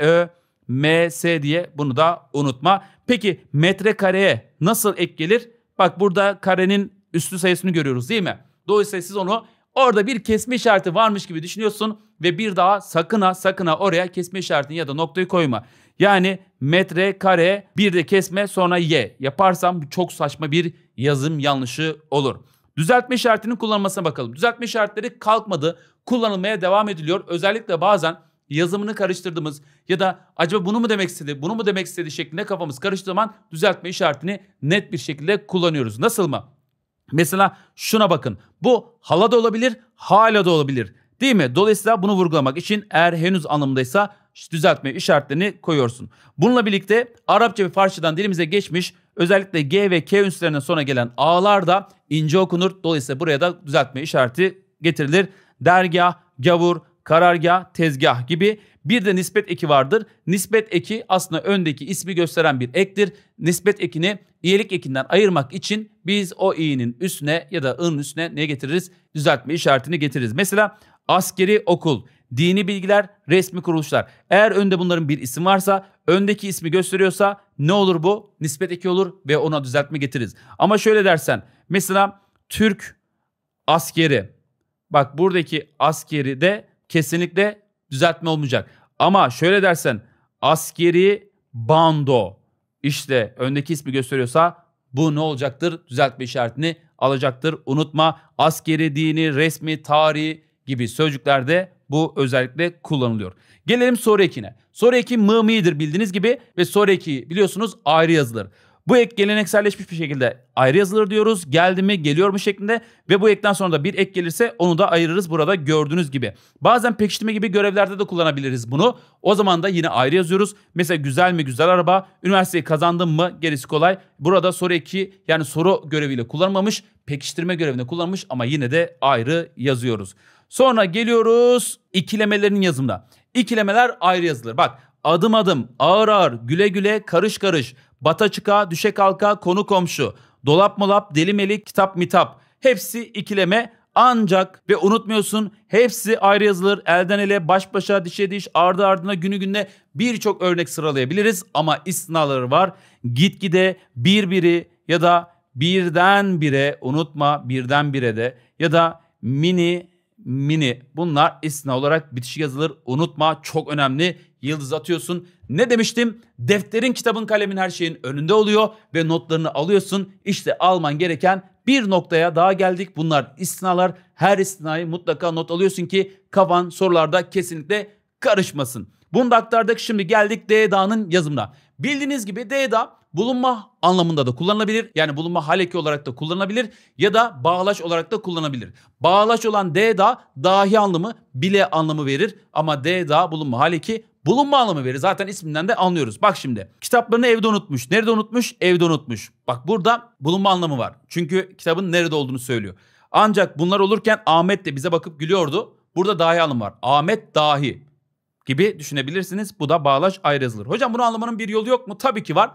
MS diye bunu da unutma. Peki metrekareye nasıl ek gelir? Bak burada karenin üstü sayısını görüyoruz değil mi? Dolayısıyla siz onu orada bir kesme işareti varmış gibi düşünüyorsun ve bir daha sakın ha oraya kesme işaretini ya da noktayı koyma. Yani metre kare bir de kesme sonra y yaparsam çok saçma bir yazım yanlışı olur. Düzeltme işaretinin kullanılmasına bakalım. Düzeltme işaretleri kalkmadı. Kullanılmaya devam ediliyor. Özellikle bazen yazımını karıştırdığımız ya da acaba bunu mu demek istedi, bunu mu demek istedi şeklinde kafamız karıştığı zaman düzeltme işaretini net bir şekilde kullanıyoruz. Nasıl mı? Mesela şuna bakın. Bu hala da olabilir, hala da olabilir. Değil mi? Dolayısıyla bunu vurgulamak için eğer henüz anlamındaysa düzeltme işaretlerini koyuyorsun. Bununla birlikte Arapça ve Farsçadan dilimize geçmiş özellikle G ve K ünslerine sonra gelen A'lar da ince okunur. Dolayısıyla buraya da düzeltme işareti getirilir. Dergah, gavur, karargah, tezgah gibi bir de nispet eki vardır. Nispet eki aslında öndeki ismi gösteren bir ektir. Nispet ekini iyilik ekinden ayırmak için biz o i'nin üstüne ya da ın üstüne ne getiririz? Düzeltme işaretini getiririz. Mesela askeri okul, dini bilgiler, resmi kuruluşlar. Eğer önde bunların bir isim varsa, öndeki ismi gösteriyorsa ne olur bu? Nispet eki olur ve ona düzeltme getiririz. Ama şöyle dersen mesela Türk askeri. Bak buradaki askeri de kesinlikle düzeltme olmayacak. Ama şöyle dersen askeri bando işte öndeki ismi gösteriyorsa bu ne olacaktır? Düzeltme işaretini alacaktır. Unutma askeri, dini, resmi, tarihi gibi sözcüklerde bu özellikle kullanılıyor. Gelelim soru ekine. Soru eki mı mıydır bildiğiniz gibi ve soru eki biliyorsunuz ayrı yazılır. Bu ek gelenekselleşmiş bir şekilde ayrı yazılır diyoruz. Geldi mi geliyor mu şeklinde ve bu ekten sonra da bir ek gelirse onu da ayırırız burada gördüğünüz gibi. Bazen pekiştirme gibi görevlerde de kullanabiliriz bunu. O zaman da yine ayrı yazıyoruz. Mesela güzel mi güzel araba, üniversiteyi kazandım mı gerisi kolay. Burada soru eki yani soru göreviyle kullanmamış, pekiştirme görevinde kullanmış ama yine de ayrı yazıyoruz. Sonra geliyoruz ikilemelerin yazımına. İkilemeler ayrı yazılır. Bak adım adım, ağır ağır, güle güle, karış karış. Bata çıka, düşe kalka, konu komşu, dolap molap, deli melik, kitap mitap. Hepsi ikileme ancak ve unutmuyorsun hepsi ayrı yazılır. Elden ele, baş başa, dişe diş, ardı ardına günü gününe birçok örnek sıralayabiliriz. Ama istisnaları var. Gitgide bir biri ya da birden bire unutma birden bire de ya da mini mini bunlar istisna olarak bitişik yazılır. Unutma çok önemli yıldız atıyorsun. Ne demiştim? Defterin, kitabın, kalemin her şeyin önünde oluyor ve notlarını alıyorsun. İşte alman gereken bir noktaya daha geldik. Bunlar istinalar. Her istinayı mutlaka not alıyorsun ki kafan sorularda kesinlikle karışmasın. Bunu da aktardık. Şimdi geldik DEDA'nın yazımına. Bildiğiniz gibi DEDA bulunma anlamında da kullanılabilir. Yani bulunma haleki olarak da kullanılabilir ya da bağlaç olarak da kullanılabilir. Bağlaç olan DEDA dahi anlamı bile anlamı verir ama DEDA bulunma haleki Bulunma anlamı verir. Zaten isminden de anlıyoruz. Bak şimdi kitaplarını evde unutmuş. Nerede unutmuş? Evde unutmuş. Bak burada bulunma anlamı var. Çünkü kitabın nerede olduğunu söylüyor. Ancak bunlar olurken Ahmet de bize bakıp gülüyordu. Burada dahi anlamı var. Ahmet dahi gibi düşünebilirsiniz. Bu da bağlaş ayrı yazılır. Hocam bunu anlamanın bir yolu yok mu? Tabii ki var.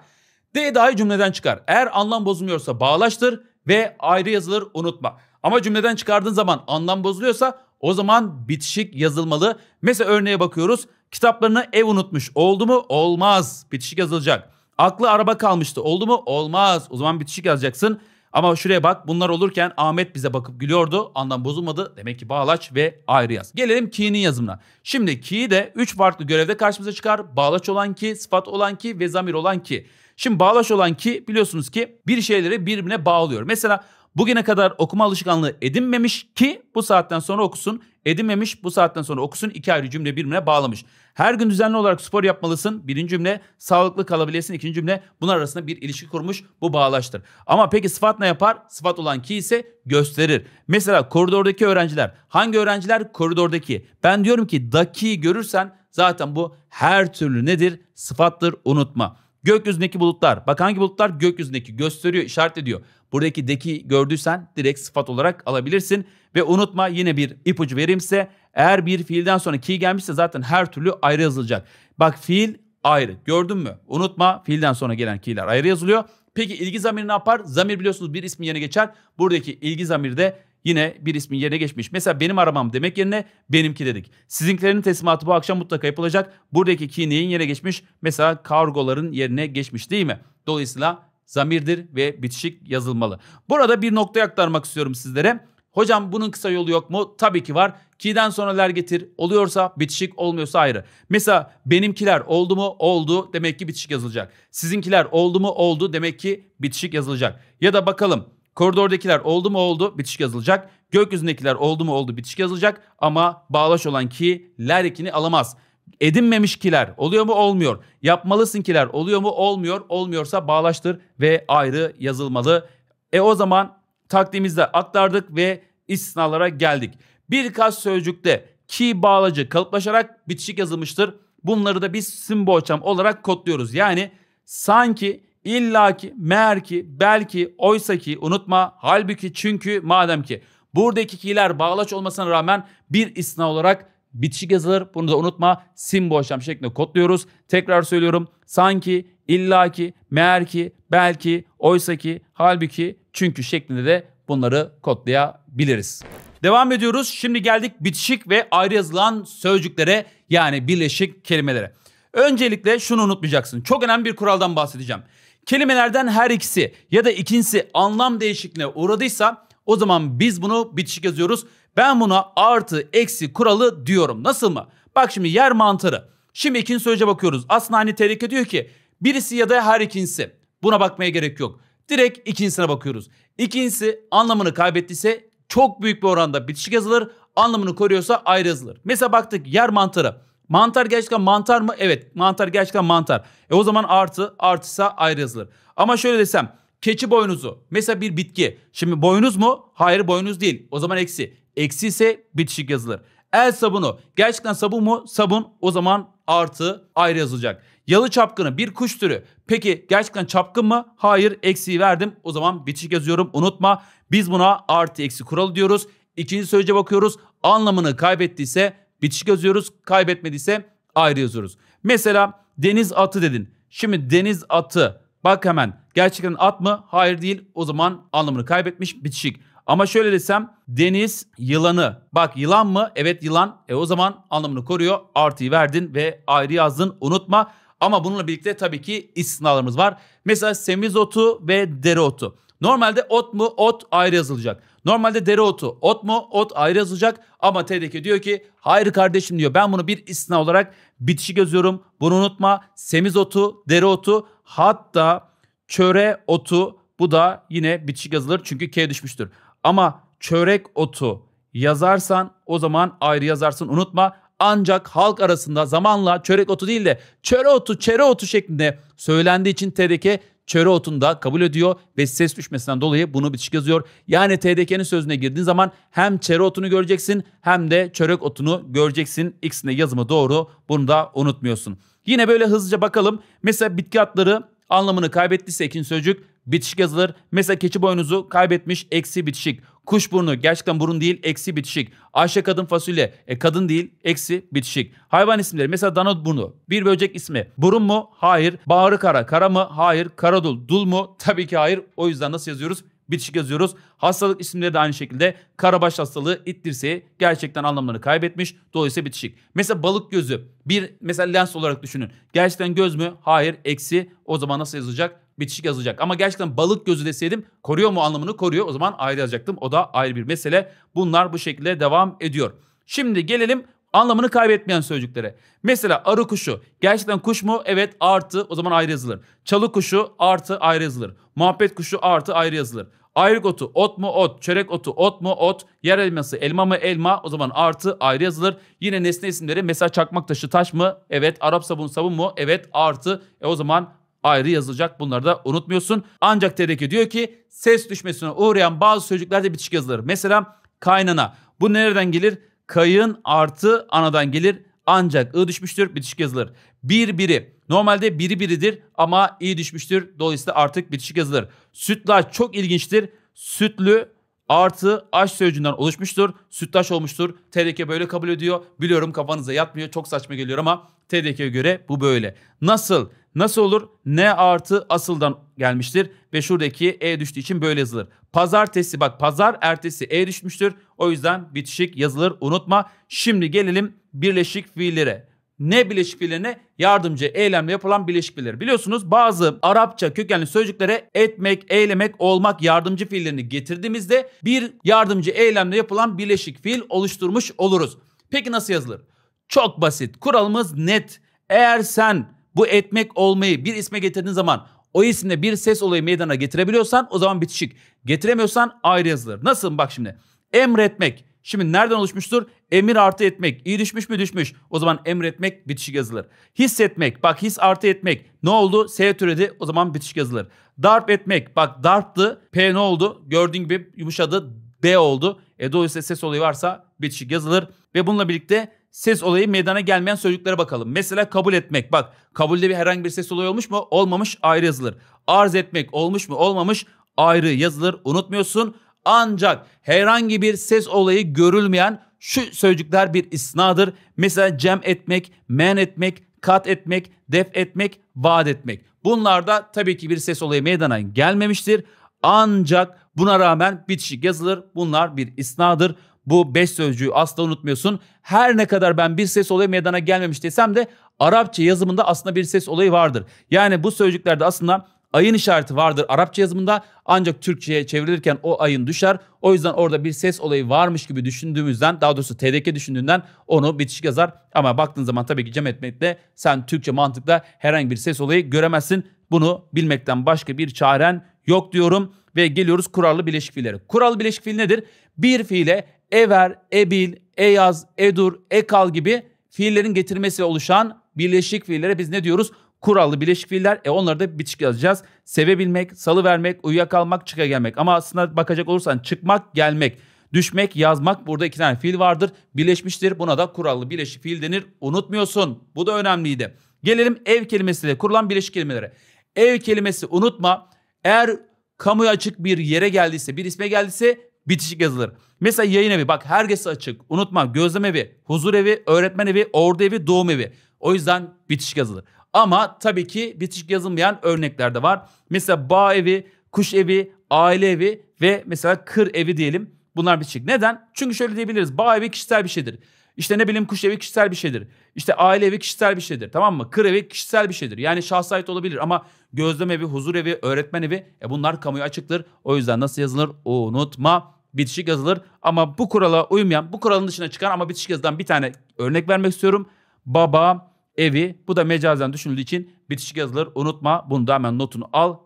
D dahi cümleden çıkar. Eğer anlam bozulmuyorsa bağlaştır ve ayrı yazılır unutma. Ama cümleden çıkardığın zaman anlam bozuluyorsa o zaman bitişik yazılmalı. Mesela örneğe bakıyoruz. Kitaplarını ev unutmuş. Oldu mu? Olmaz. Bitişik yazılacak. Aklı araba kalmıştı. Oldu mu? Olmaz. O zaman bitişik yazacaksın. Ama şuraya bak bunlar olurken Ahmet bize bakıp gülüyordu. Anlam bozulmadı. Demek ki bağlaç ve ayrı yaz. Gelelim ki'nin yazımına. Şimdi ki de 3 farklı görevde karşımıza çıkar. Bağlaç olan ki, sıfat olan ki ve zamir olan ki. Şimdi bağlaç olan ki biliyorsunuz ki bir şeyleri birbirine bağlıyor. Mesela Bugüne kadar okuma alışkanlığı edinmemiş ki bu saatten sonra okusun. Edinmemiş bu saatten sonra okusun. İki ayrı cümle birbirine bağlamış. Her gün düzenli olarak spor yapmalısın. Birinci cümle sağlıklı kalabilirsin. İkinci cümle bunlar arasında bir ilişki kurmuş. Bu bağlaştır. Ama peki sıfat ne yapar? Sıfat olan ki ise gösterir. Mesela koridordaki öğrenciler. Hangi öğrenciler? Koridordaki. Ben diyorum ki daki görürsen zaten bu her türlü nedir? Sıfattır unutma. Gökyüzündeki bulutlar. Bak hangi bulutlar? Gökyüzündeki gösteriyor, işaret ediyor. Buradaki deki gördüysen direkt sıfat olarak alabilirsin. Ve unutma yine bir ipucu verimse eğer bir fiilden sonra ki gelmişse zaten her türlü ayrı yazılacak. Bak fiil ayrı. Gördün mü? Unutma fiilden sonra gelen ki'ler ayrı yazılıyor. Peki ilgi zamiri ne yapar? Zamir biliyorsunuz bir ismin yerine geçer. Buradaki ilgi zamiri de Yine bir ismin yerine geçmiş. Mesela benim aramam demek yerine benimki dedik. Sizinkilerin teslimatı bu akşam mutlaka yapılacak. Buradaki ki neyin yerine geçmiş? Mesela kargoların yerine geçmiş değil mi? Dolayısıyla zamirdir ve bitişik yazılmalı. Burada bir nokta aktarmak istiyorum sizlere. Hocam bunun kısa yolu yok mu? Tabii ki var. Ki'den sonralar getir. Oluyorsa bitişik olmuyorsa ayrı. Mesela benimkiler oldu mu? Oldu. Demek ki bitişik yazılacak. Sizinkiler oldu mu? Oldu. Demek ki bitişik yazılacak. Ya da bakalım Koridordakiler oldu mu oldu bitişik yazılacak. Gökyüzündekiler oldu mu oldu bitişik yazılacak. Ama bağlaş olan ki ler alamaz. Edinmemiş kiler oluyor mu olmuyor. Yapmalısın kiler oluyor mu olmuyor. Olmuyorsa bağlaştır ve ayrı yazılmalı. E o zaman takdimimizde aktardık ve istisnalara geldik. Birkaç sözcükte ki bağlacı kalıplaşarak bitişik yazılmıştır. Bunları da biz simboçam olarak kodluyoruz. Yani sanki İlla ki, meğer ki, belki, oysa ki, unutma, halbuki, çünkü, madem ki. Buradaki ki'ler bağlaç olmasına rağmen bir isna olarak bitişik yazılır. Bunu da unutma. Simbo işlem şeklinde kodluyoruz. Tekrar söylüyorum. Sanki, illa ki, meğer ki, belki, oysa ki, halbuki, çünkü şeklinde de bunları kodlayabiliriz. Devam ediyoruz. Şimdi geldik bitişik ve ayrı yazılan sözcüklere yani birleşik kelimelere. Öncelikle şunu unutmayacaksın. Çok önemli bir kuraldan bahsedeceğim. Kelimelerden her ikisi ya da ikincisi anlam değişikliğine uğradıysa o zaman biz bunu bitişik yazıyoruz. Ben buna artı eksi kuralı diyorum. Nasıl mı? Bak şimdi yer mantarı. Şimdi ikinci sözce bakıyoruz. Aslında hani tehlike diyor ki birisi ya da her ikincisi. Buna bakmaya gerek yok. Direkt ikincisine bakıyoruz. İkincisi anlamını kaybettiyse çok büyük bir oranda bitişik yazılır. Anlamını koruyorsa ayrı yazılır. Mesela baktık yer mantarı. Mantar gerçekten mantar mı? Evet mantar gerçekten mantar. E o zaman artı artısa ayrı yazılır. Ama şöyle desem keçi boynuzu mesela bir bitki. Şimdi boynuz mu? Hayır boynuz değil. O zaman eksi. Eksi ise bitişik yazılır. El sabunu. Gerçekten sabun mu? Sabun. O zaman artı ayrı yazılacak. Yalı çapkını bir kuş türü. Peki gerçekten çapkın mı? Hayır eksiği verdim. O zaman bitişik yazıyorum. Unutma biz buna artı eksi kuralı diyoruz. İkinci sözcüğe bakıyoruz. Anlamını kaybettiyse bitişik yazıyoruz. Kaybetmediyse ayrı yazıyoruz. Mesela deniz atı dedin. Şimdi deniz atı bak hemen gerçekten at mı? Hayır değil. O zaman anlamını kaybetmiş bitişik. Ama şöyle desem deniz yılanı. Bak yılan mı? Evet yılan. E o zaman anlamını koruyor. Artıyı verdin ve ayrı yazdın. Unutma. Ama bununla birlikte tabii ki istisnalarımız var. Mesela semizotu ve dereotu. Normalde ot mu? Ot ayrı yazılacak. Normalde dereotu ot mu? Ot ayrı yazılacak ama TDK diyor ki hayır kardeşim diyor ben bunu bir istina olarak bitişi gözüyorum. Bunu unutma. Semizotu, dereotu hatta çöre otu bu da yine bitişik yazılır çünkü K düşmüştür. Ama çörek otu yazarsan o zaman ayrı yazarsın unutma. Ancak halk arasında zamanla çörek otu değil de çöre otu, çere otu şeklinde söylendiği için TDK çöre otunda kabul ediyor ve ses düşmesinden dolayı bunu bitişik yazıyor. Yani TDK'nin sözüne girdiğin zaman hem çöre otunu göreceksin hem de çörek otunu göreceksin. İkisinde yazımı doğru. Bunu da unutmuyorsun. Yine böyle hızlıca bakalım. Mesela bitki atları anlamını kaybettiyse ikinci sözcük Bitişik yazılır. Mesela keçi boynuzu kaybetmiş eksi bitişik. Kuş burnu gerçekten burun değil eksi bitişik. Ayşe kadın fasulye e, kadın değil eksi bitişik. Hayvan isimleri mesela dana burnu. Bir böcek ismi. Burun mu? Hayır. Bağrı kara. Kara mı? Hayır. Karadul. Dul mu? Tabii ki hayır. O yüzden nasıl yazıyoruz? bitişik yazıyoruz. Hastalık isimleri de aynı şekilde karabaş hastalığı it dirseği gerçekten anlamlarını kaybetmiş. Dolayısıyla bitişik. Mesela balık gözü bir mesela lens olarak düşünün. Gerçekten göz mü? Hayır eksi. O zaman nasıl yazılacak? bitişik yazılacak. Ama gerçekten balık gözü deseydim koruyor mu anlamını koruyor. O zaman ayrı yazacaktım. O da ayrı bir mesele. Bunlar bu şekilde devam ediyor. Şimdi gelelim anlamını kaybetmeyen sözcüklere. Mesela arı kuşu. Gerçekten kuş mu? Evet artı o zaman ayrı yazılır. Çalı kuşu artı ayrı yazılır. Muhabbet kuşu artı ayrı yazılır. Ayrık otu ot mu ot, çörek otu ot mu ot, yer elması elma mı elma o zaman artı ayrı yazılır. Yine nesne isimleri mesela çakmak taşı taş mı? Evet. Arap sabun sabun mu? Evet artı e o zaman ayrı yazılacak. Bunları da unutmuyorsun. Ancak TDK diyor ki ses düşmesine uğrayan bazı sözcüklerde bitişik yazılır. Mesela kaynana. Bu nereden gelir? Kayın artı anadan gelir. Ancak ı düşmüştür bitişik yazılır. Bir biri. Normalde biri biridir ama i düşmüştür. Dolayısıyla artık bitişik yazılır. Sütlaç çok ilginçtir. Sütlü artı aş sözcüğünden oluşmuştur. Süttaş olmuştur. TDK böyle kabul ediyor. Biliyorum kafanıza yatmıyor. Çok saçma geliyor ama TDK'ye göre bu böyle. Nasıl? Nasıl olur? N artı asıldan gelmiştir ve şuradaki E düştüğü için böyle yazılır. Pazartesi bak pazar ertesi E düşmüştür. O yüzden bitişik yazılır unutma. Şimdi gelelim birleşik fiillere ne bileşik birlerine yardımcı eylemle yapılan bileşik birler. Biliyorsunuz bazı Arapça kökenli sözcüklere etmek, eylemek, olmak yardımcı fiillerini getirdiğimizde bir yardımcı eylemle yapılan bileşik fiil oluşturmuş oluruz. Peki nasıl yazılır? Çok basit. Kuralımız net. Eğer sen bu etmek olmayı bir isme getirdiğin zaman o isimde bir ses olayı meydana getirebiliyorsan o zaman bitişik. Getiremiyorsan ayrı yazılır. Nasıl? Bak şimdi. Emretmek. Şimdi nereden oluşmuştur? Emir artı etmek. İyi düşmüş mü düşmüş. O zaman emretmek bitişik yazılır. Hissetmek. Bak his artı etmek. Ne oldu? S türedi. O zaman bitişik yazılır. Darp etmek. Bak darptı. P ne oldu? Gördüğün gibi yumuşadı. D oldu. E dolayısıyla ses olayı varsa bitişik yazılır. Ve bununla birlikte ses olayı meydana gelmeyen sözcüklere bakalım. Mesela kabul etmek. Bak kabulde bir herhangi bir ses olayı olmuş mu? Olmamış ayrı yazılır. Arz etmek olmuş mu? Olmamış ayrı yazılır. Unutmuyorsun. Ancak herhangi bir ses olayı görülmeyen şu sözcükler bir isnadır. Mesela cem etmek, men etmek, kat etmek, def etmek, vaat etmek. Bunlarda tabii ki bir ses olayı meydana gelmemiştir. Ancak buna rağmen bitişik yazılır. Bunlar bir isnadır. Bu beş sözcüğü asla unutmuyorsun. Her ne kadar ben bir ses olayı meydana gelmemiş desem de Arapça yazımında aslında bir ses olayı vardır. Yani bu sözcüklerde aslında Ayın işareti vardır Arapça yazımında ancak Türkçe'ye çevrilirken o ayın düşer. O yüzden orada bir ses olayı varmış gibi düşündüğümüzden daha doğrusu TDK düşündüğünden onu bitişik yazar. Ama baktığın zaman tabii ki cem etmekle sen Türkçe mantıkla herhangi bir ses olayı göremezsin. Bunu bilmekten başka bir çaren yok diyorum ve geliyoruz kurallı bileşik fiillere. Kurallı bileşik fiil nedir? Bir fiile ever, ebil, eyaz, edur, ekal gibi fiillerin getirmesi oluşan birleşik fiillere biz ne diyoruz? kurallı bileşik fiiller. E onları da bitişik yazacağız. Sevebilmek, salıvermek, uyuyakalmak, çıka gelmek. Ama aslında bakacak olursan çıkmak, gelmek, düşmek, yazmak burada iki tane fiil vardır. Birleşmiştir. Buna da kurallı bileşik fiil denir. Unutmuyorsun. Bu da önemliydi. Gelelim ev kelimesiyle kurulan bileşik kelimelere. Ev kelimesi unutma. Eğer kamuya açık bir yere geldiyse, bir isme geldiyse bitişik yazılır. Mesela yayın evi bak herkes açık. Unutma gözlem evi, huzur evi, öğretmen evi, ordu evi, doğum evi. O yüzden bitişik yazılır. Ama tabii ki bitişik yazılmayan örnekler de var. Mesela bağ evi, kuş evi, aile evi ve mesela kır evi diyelim. Bunlar bitişik. Neden? Çünkü şöyle diyebiliriz. Bağ evi kişisel bir şeydir. İşte ne bileyim kuş evi kişisel bir şeydir. İşte aile evi kişisel bir şeydir. Tamam mı? Kır evi kişisel bir şeydir. Yani şahsa ait olabilir ama gözlem evi, huzur evi, öğretmen evi e bunlar kamuya açıktır. O yüzden nasıl yazılır? Unutma. Bitişik yazılır ama bu kurala uymayan, bu kuralın dışına çıkan ama bitişik yazılan bir tane örnek vermek istiyorum. Baba, evi. Bu da mecazen düşünüldüğü için bitişik yazılır. Unutma bunu da hemen notunu al.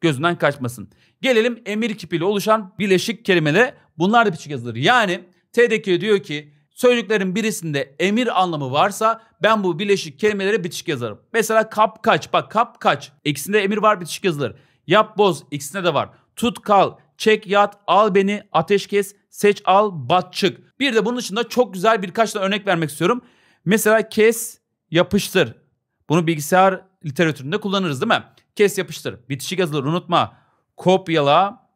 Gözünden kaçmasın. Gelelim emir kipiyle oluşan bileşik kelimeler. Bunlar da bitişik yazılır. Yani TDK diyor ki sözcüklerin birisinde emir anlamı varsa ben bu bileşik kelimelere bitişik yazarım. Mesela kap kaç. Bak kap kaç. İkisinde emir var bitişik yazılır. Yap boz ikisinde de var. Tut kal çek yat, al beni, ateş kes, seç al, bat çık. Bir de bunun dışında çok güzel birkaç da örnek vermek istiyorum. Mesela kes, yapıştır. Bunu bilgisayar literatüründe kullanırız değil mi? Kes yapıştır. Bitişik yazılır unutma. Kopyala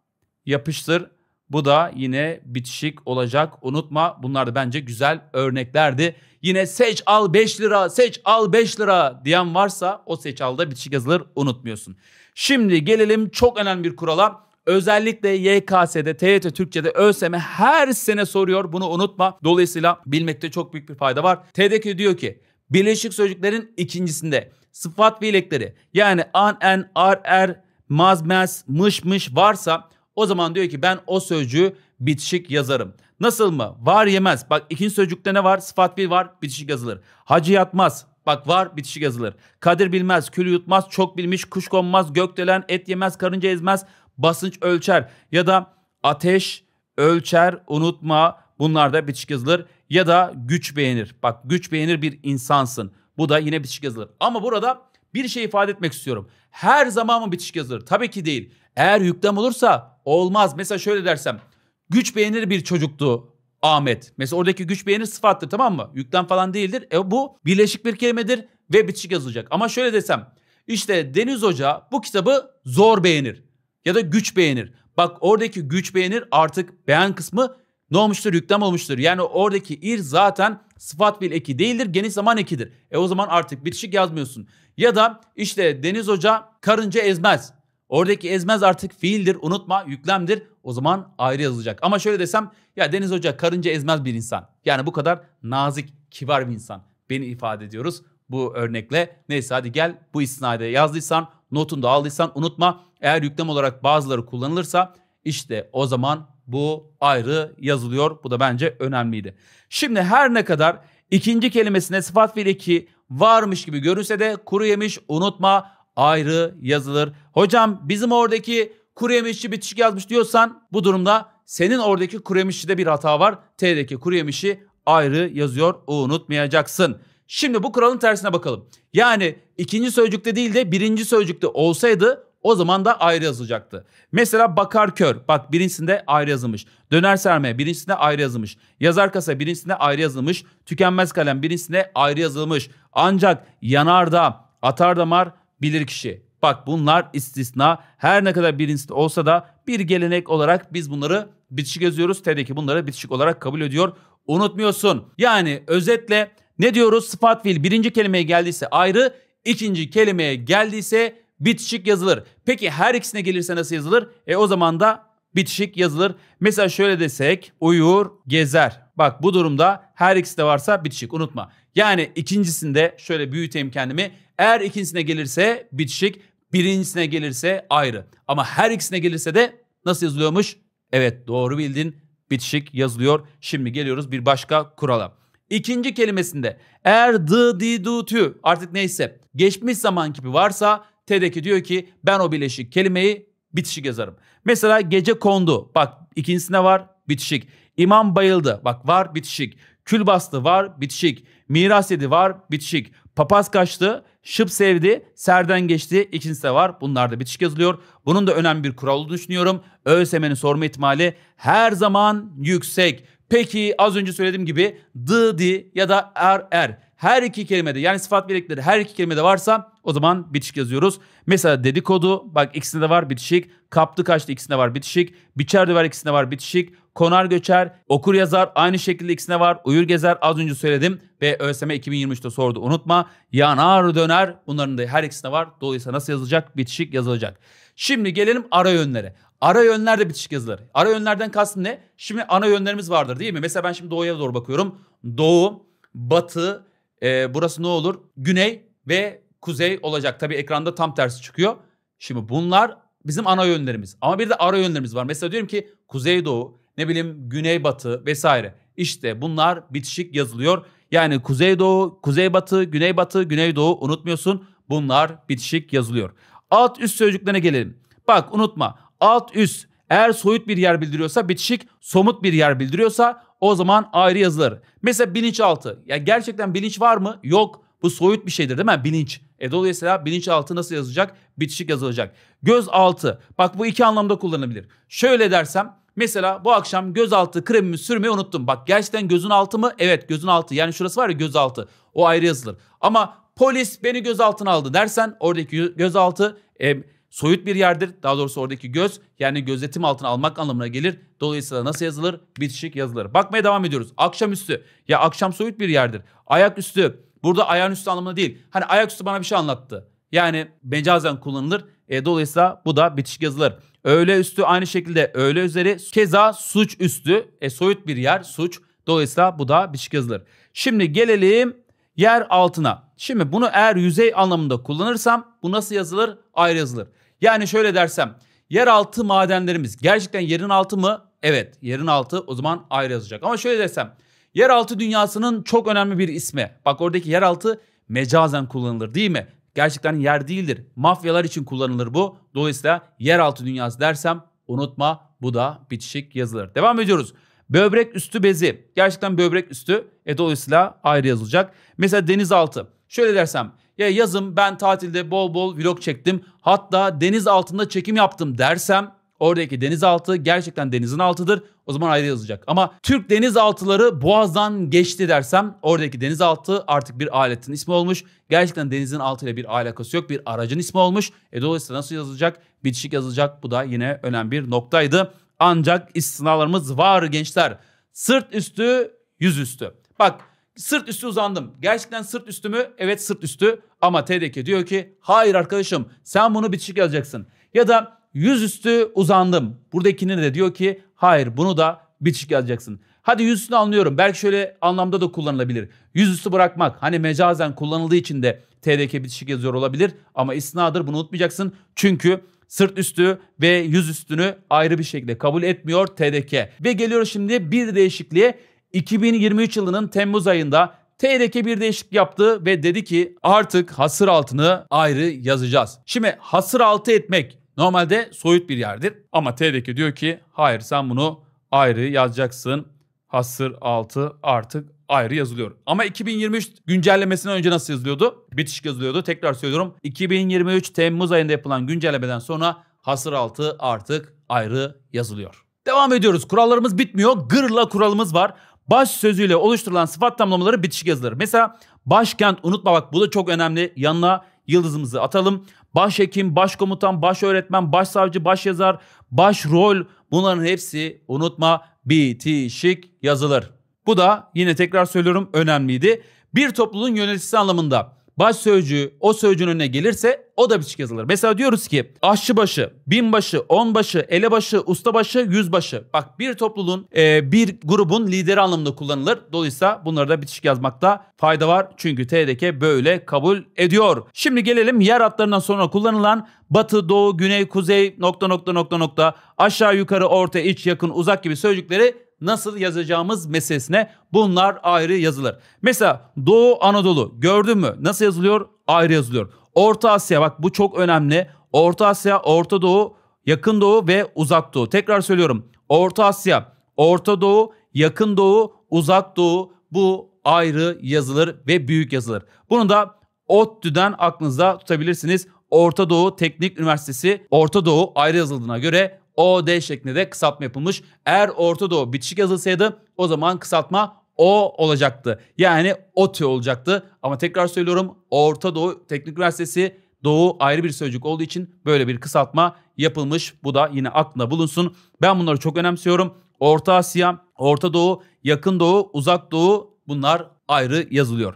yapıştır. Bu da yine bitişik olacak. Unutma bunlar da bence güzel örneklerdi. Yine seç al 5 lira, seç al 5 lira diyen varsa o seç alda bitişik yazılır unutmuyorsun. Şimdi gelelim çok önemli bir kurala. Özellikle YKS'de, TYT Türkçe'de ÖSYM e her sene soruyor. Bunu unutma. Dolayısıyla bilmekte çok büyük bir fayda var. TDK diyor ki Birleşik sözcüklerin ikincisinde sıfat fiilekleri yani an, en, ar, er, maz, mes, mış, mış varsa o zaman diyor ki ben o sözcüğü bitişik yazarım. Nasıl mı? Var yemez. Bak ikinci sözcükte ne var? Sıfat bir var bitişik yazılır. Hacı yatmaz. Bak var bitişik yazılır. Kadir bilmez, kül yutmaz, çok bilmiş, kuş konmaz, gökdelen, et yemez, karınca ezmez, basınç ölçer. Ya da ateş, ölçer, unutma bunlar da bitişik yazılır. Ya da güç beğenir. Bak güç beğenir bir insansın. Bu da yine bitişik yazılır. Ama burada bir şey ifade etmek istiyorum. Her zaman mı bitişik yazılır? Tabii ki değil. Eğer yüklem olursa olmaz. Mesela şöyle dersem. Güç beğenir bir çocuktu Ahmet. Mesela oradaki güç beğenir sıfattır tamam mı? Yüklem falan değildir. E bu birleşik bir kelimedir ve bitişik yazılacak. Ama şöyle desem. İşte Deniz Hoca bu kitabı zor beğenir. Ya da güç beğenir. Bak oradaki güç beğenir artık beğen kısmı ne olmuştur? Yüklem olmuştur. Yani oradaki ir zaten sıfat bil eki değildir. Geniş zaman ekidir. E o zaman artık bitişik yazmıyorsun. Ya da işte Deniz Hoca karınca ezmez. Oradaki ezmez artık fiildir. Unutma yüklemdir. O zaman ayrı yazılacak. Ama şöyle desem ya Deniz Hoca karınca ezmez bir insan. Yani bu kadar nazik, kibar bir insan. Beni ifade ediyoruz bu örnekle. Neyse hadi gel bu istinade yazdıysan, notunu da aldıysan unutma. Eğer yüklem olarak bazıları kullanılırsa işte o zaman bu ayrı yazılıyor. Bu da bence önemliydi. Şimdi her ne kadar ikinci kelimesine sıfat fiili ki varmış gibi görünse de kuru yemiş unutma ayrı yazılır. Hocam bizim oradaki kuru yemişçi bitişik yazmış diyorsan bu durumda senin oradaki kuru yemişçide bir hata var. T'deki kuru yemişi ayrı yazıyor unutmayacaksın. Şimdi bu kuralın tersine bakalım. Yani ikinci sözcükte değil de birinci sözcükte olsaydı o zaman da ayrı yazılacaktı. Mesela Bakar Kör, bak birincisinde ayrı yazılmış. Döner serme birincisinde ayrı yazılmış. Yazar kasa birincisinde ayrı yazılmış. Tükenmez kalem birincisinde ayrı yazılmış. Ancak yanarda Atardamar damar bilir kişi. Bak bunlar istisna. Her ne kadar birinci olsa da bir gelenek olarak biz bunları bitişik yazıyoruz. TDK bunları bitişik olarak kabul ediyor. Unutmuyorsun. Yani özetle ne diyoruz? Sıfat fiil birinci kelimeye geldiyse ayrı, ikinci kelimeye geldiyse bitişik yazılır. Peki her ikisine gelirse nasıl yazılır? E o zaman da bitişik yazılır. Mesela şöyle desek uyur, gezer. Bak bu durumda her ikisi de varsa bitişik unutma. Yani ikincisinde şöyle büyüteyim kendimi. Eğer ikincisine gelirse bitişik, birincisine gelirse ayrı. Ama her ikisine gelirse de nasıl yazılıyormuş? Evet doğru bildin bitişik yazılıyor. Şimdi geliyoruz bir başka kurala. İkinci kelimesinde eğer d the, do, to artık neyse geçmiş zaman kipi varsa T'deki diyor ki ben o bileşik kelimeyi bitişik yazarım. Mesela gece kondu. Bak ikincisinde var bitişik. İmam bayıldı. Bak var bitişik. Kül bastı var bitişik. Miras yedi var bitişik. Papaz kaçtı. Şıp sevdi. Serden geçti. İkincisi de var. Bunlar da bitişik yazılıyor. Bunun da önemli bir kuralı düşünüyorum. ÖSM'nin sorma ihtimali her zaman yüksek. Peki az önce söylediğim gibi dı, di ya da er, er. Her iki kelimede yani sıfat birlikleri her iki kelimede varsa o zaman bitişik yazıyoruz. Mesela dedikodu bak ikisinde de var bitişik. Kaptı kaçtı ikisinde var bitişik. Biçer döver ikisinde var bitişik. Konar göçer, okur yazar aynı şekilde ikisinde var. Uyur gezer az önce söyledim ve ÖSM 2023'te sordu unutma. Yanar döner bunların da her ikisinde var. Dolayısıyla nasıl yazılacak? Bitişik yazılacak. Şimdi gelelim ara yönlere. Ara yönler de bitişik yazılır. Ara yönlerden kastım ne? Şimdi ana yönlerimiz vardır değil mi? Mesela ben şimdi doğuya doğru bakıyorum. Doğu, batı, e, burası ne olur? Güney ve kuzey olacak. Tabii ekranda tam tersi çıkıyor. Şimdi bunlar bizim ana yönlerimiz. Ama bir de ara yönlerimiz var. Mesela diyorum ki kuzey doğu, ne bileyim güney batı vesaire. İşte bunlar bitişik yazılıyor. Yani kuzey kuzey doğu, batı, güney batı, güney doğu unutmuyorsun. Bunlar bitişik yazılıyor. Alt üst sözcüklerine gelelim. Bak unutma alt üst eğer soyut bir yer bildiriyorsa bitişik somut bir yer bildiriyorsa o zaman ayrı yazılır. Mesela bilinçaltı. Ya gerçekten bilinç var mı? Yok. Bu soyut bir şeydir değil mi? Bilinç. E dolayısıyla bilinçaltı nasıl yazılacak? Bitişik yazılacak. Gözaltı. Bak bu iki anlamda kullanılabilir. Şöyle dersem Mesela bu akşam gözaltı kremimi sürmeyi unuttum. Bak gerçekten gözün altı mı? Evet gözün altı. Yani şurası var ya gözaltı. O ayrı yazılır. Ama polis beni gözaltına aldı dersen oradaki gözaltı e, soyut bir yerdir. Daha doğrusu oradaki göz yani gözetim altına almak anlamına gelir. Dolayısıyla nasıl yazılır? Bitişik yazılır. Bakmaya devam ediyoruz. Akşamüstü. Ya akşam soyut bir yerdir. Ayaküstü. Burada ayağın üstü anlamında değil. Hani ayaküstü bana bir şey anlattı. Yani mecazen kullanılır. E, dolayısıyla bu da bitişik yazılır. Öğle üstü aynı şekilde öğle üzeri. Keza suç üstü. E, soyut bir yer suç. Dolayısıyla bu da bitişik yazılır. Şimdi gelelim yer altına. Şimdi bunu eğer yüzey anlamında kullanırsam bu nasıl yazılır? Ayrı yazılır. Yani şöyle dersem yeraltı madenlerimiz gerçekten yerin altı mı? Evet yerin altı o zaman ayrı yazacak. Ama şöyle desem yeraltı dünyasının çok önemli bir ismi. Bak oradaki yeraltı mecazen kullanılır değil mi? Gerçekten yer değildir. Mafyalar için kullanılır bu. Dolayısıyla yeraltı dünyası dersem unutma bu da bitişik yazılır. Devam ediyoruz. Böbrek üstü bezi. Gerçekten böbrek üstü. E dolayısıyla ayrı yazılacak. Mesela denizaltı. Şöyle dersem ya yazın ben tatilde bol bol vlog çektim hatta deniz altında çekim yaptım dersem oradaki denizaltı gerçekten denizin altıdır. O zaman ayrı yazacak. Ama Türk denizaltıları boğazdan geçti dersem oradaki denizaltı artık bir aletin ismi olmuş. Gerçekten denizin altıyla bir alakası yok. Bir aracın ismi olmuş. E dolayısıyla nasıl yazılacak? Bitişik yazılacak. Bu da yine önemli bir noktaydı. Ancak istisnalarımız var gençler. Sırt üstü, yüz üstü. Bak Sırt üstü uzandım. Gerçekten sırt üstü mü? Evet sırt üstü. Ama TDK diyor ki hayır arkadaşım sen bunu bitişik yazacaksın. Ya da yüzüstü uzandım. Buradakini de diyor ki hayır bunu da bitişik yazacaksın. Hadi yüzüstünü anlıyorum. Belki şöyle anlamda da kullanılabilir. Yüzüstü bırakmak hani mecazen kullanıldığı için de TDK bitişik yazıyor olabilir. Ama istinadır bunu unutmayacaksın. Çünkü sırt üstü ve yüz üstünü ayrı bir şekilde kabul etmiyor TDK. Ve geliyor şimdi bir değişikliğe. 2023 yılının Temmuz ayında TDK bir değişik yaptı ve dedi ki artık hasır altını ayrı yazacağız. Şimdi hasır altı etmek normalde soyut bir yerdir ama TDK diyor ki hayır sen bunu ayrı yazacaksın. Hasır altı artık ayrı yazılıyor. Ama 2023 güncellemesinden önce nasıl yazılıyordu? Bitişik yazılıyordu. Tekrar söylüyorum. 2023 Temmuz ayında yapılan güncellemeden sonra hasır altı artık ayrı yazılıyor. Devam ediyoruz. Kurallarımız bitmiyor. Gırla kuralımız var baş sözüyle oluşturulan sıfat tamlamaları bitişik yazılır. Mesela başkent unutma bak bu da çok önemli. Yanına yıldızımızı atalım. Başhekim, başkomutan, başöğretmen, başsavcı, başyazar, başrol bunların hepsi unutma bitişik yazılır. Bu da yine tekrar söylüyorum önemliydi. Bir topluluğun yöneticisi anlamında baş sözcüğü o sözcüğün önüne gelirse o da biçik yazılır. Mesela diyoruz ki aşçıbaşı, binbaşı, onbaşı, elebaşı, ustabaşı, yüzbaşı. Bak bir topluluğun e, bir grubun lideri anlamında kullanılır. Dolayısıyla bunları da bitişik yazmakta fayda var. Çünkü TDK böyle kabul ediyor. Şimdi gelelim yer hatlarından sonra kullanılan batı, doğu, güney, kuzey, nokta nokta nokta nokta aşağı yukarı orta iç yakın uzak gibi sözcükleri nasıl yazacağımız meselesine bunlar ayrı yazılır. Mesela Doğu Anadolu gördün mü? Nasıl yazılıyor? Ayrı yazılıyor. Orta Asya bak bu çok önemli. Orta Asya, Orta Doğu, Yakın Doğu ve Uzak Doğu. Tekrar söylüyorum. Orta Asya, Orta Doğu, Yakın Doğu, Uzak Doğu bu ayrı yazılır ve büyük yazılır. Bunu da ODTÜ'den aklınızda tutabilirsiniz. Orta Doğu Teknik Üniversitesi Orta Doğu ayrı yazıldığına göre OD şeklinde de kısaltma yapılmış. Eğer Orta Doğu bitişik yazılsaydı o zaman kısaltma o olacaktı. Yani OTÜ olacaktı. Ama tekrar söylüyorum Orta Doğu Teknik Üniversitesi Doğu ayrı bir sözcük olduğu için böyle bir kısaltma yapılmış. Bu da yine aklında bulunsun. Ben bunları çok önemsiyorum. Orta Asya, Orta Doğu, Yakın Doğu, Uzak Doğu bunlar ayrı yazılıyor.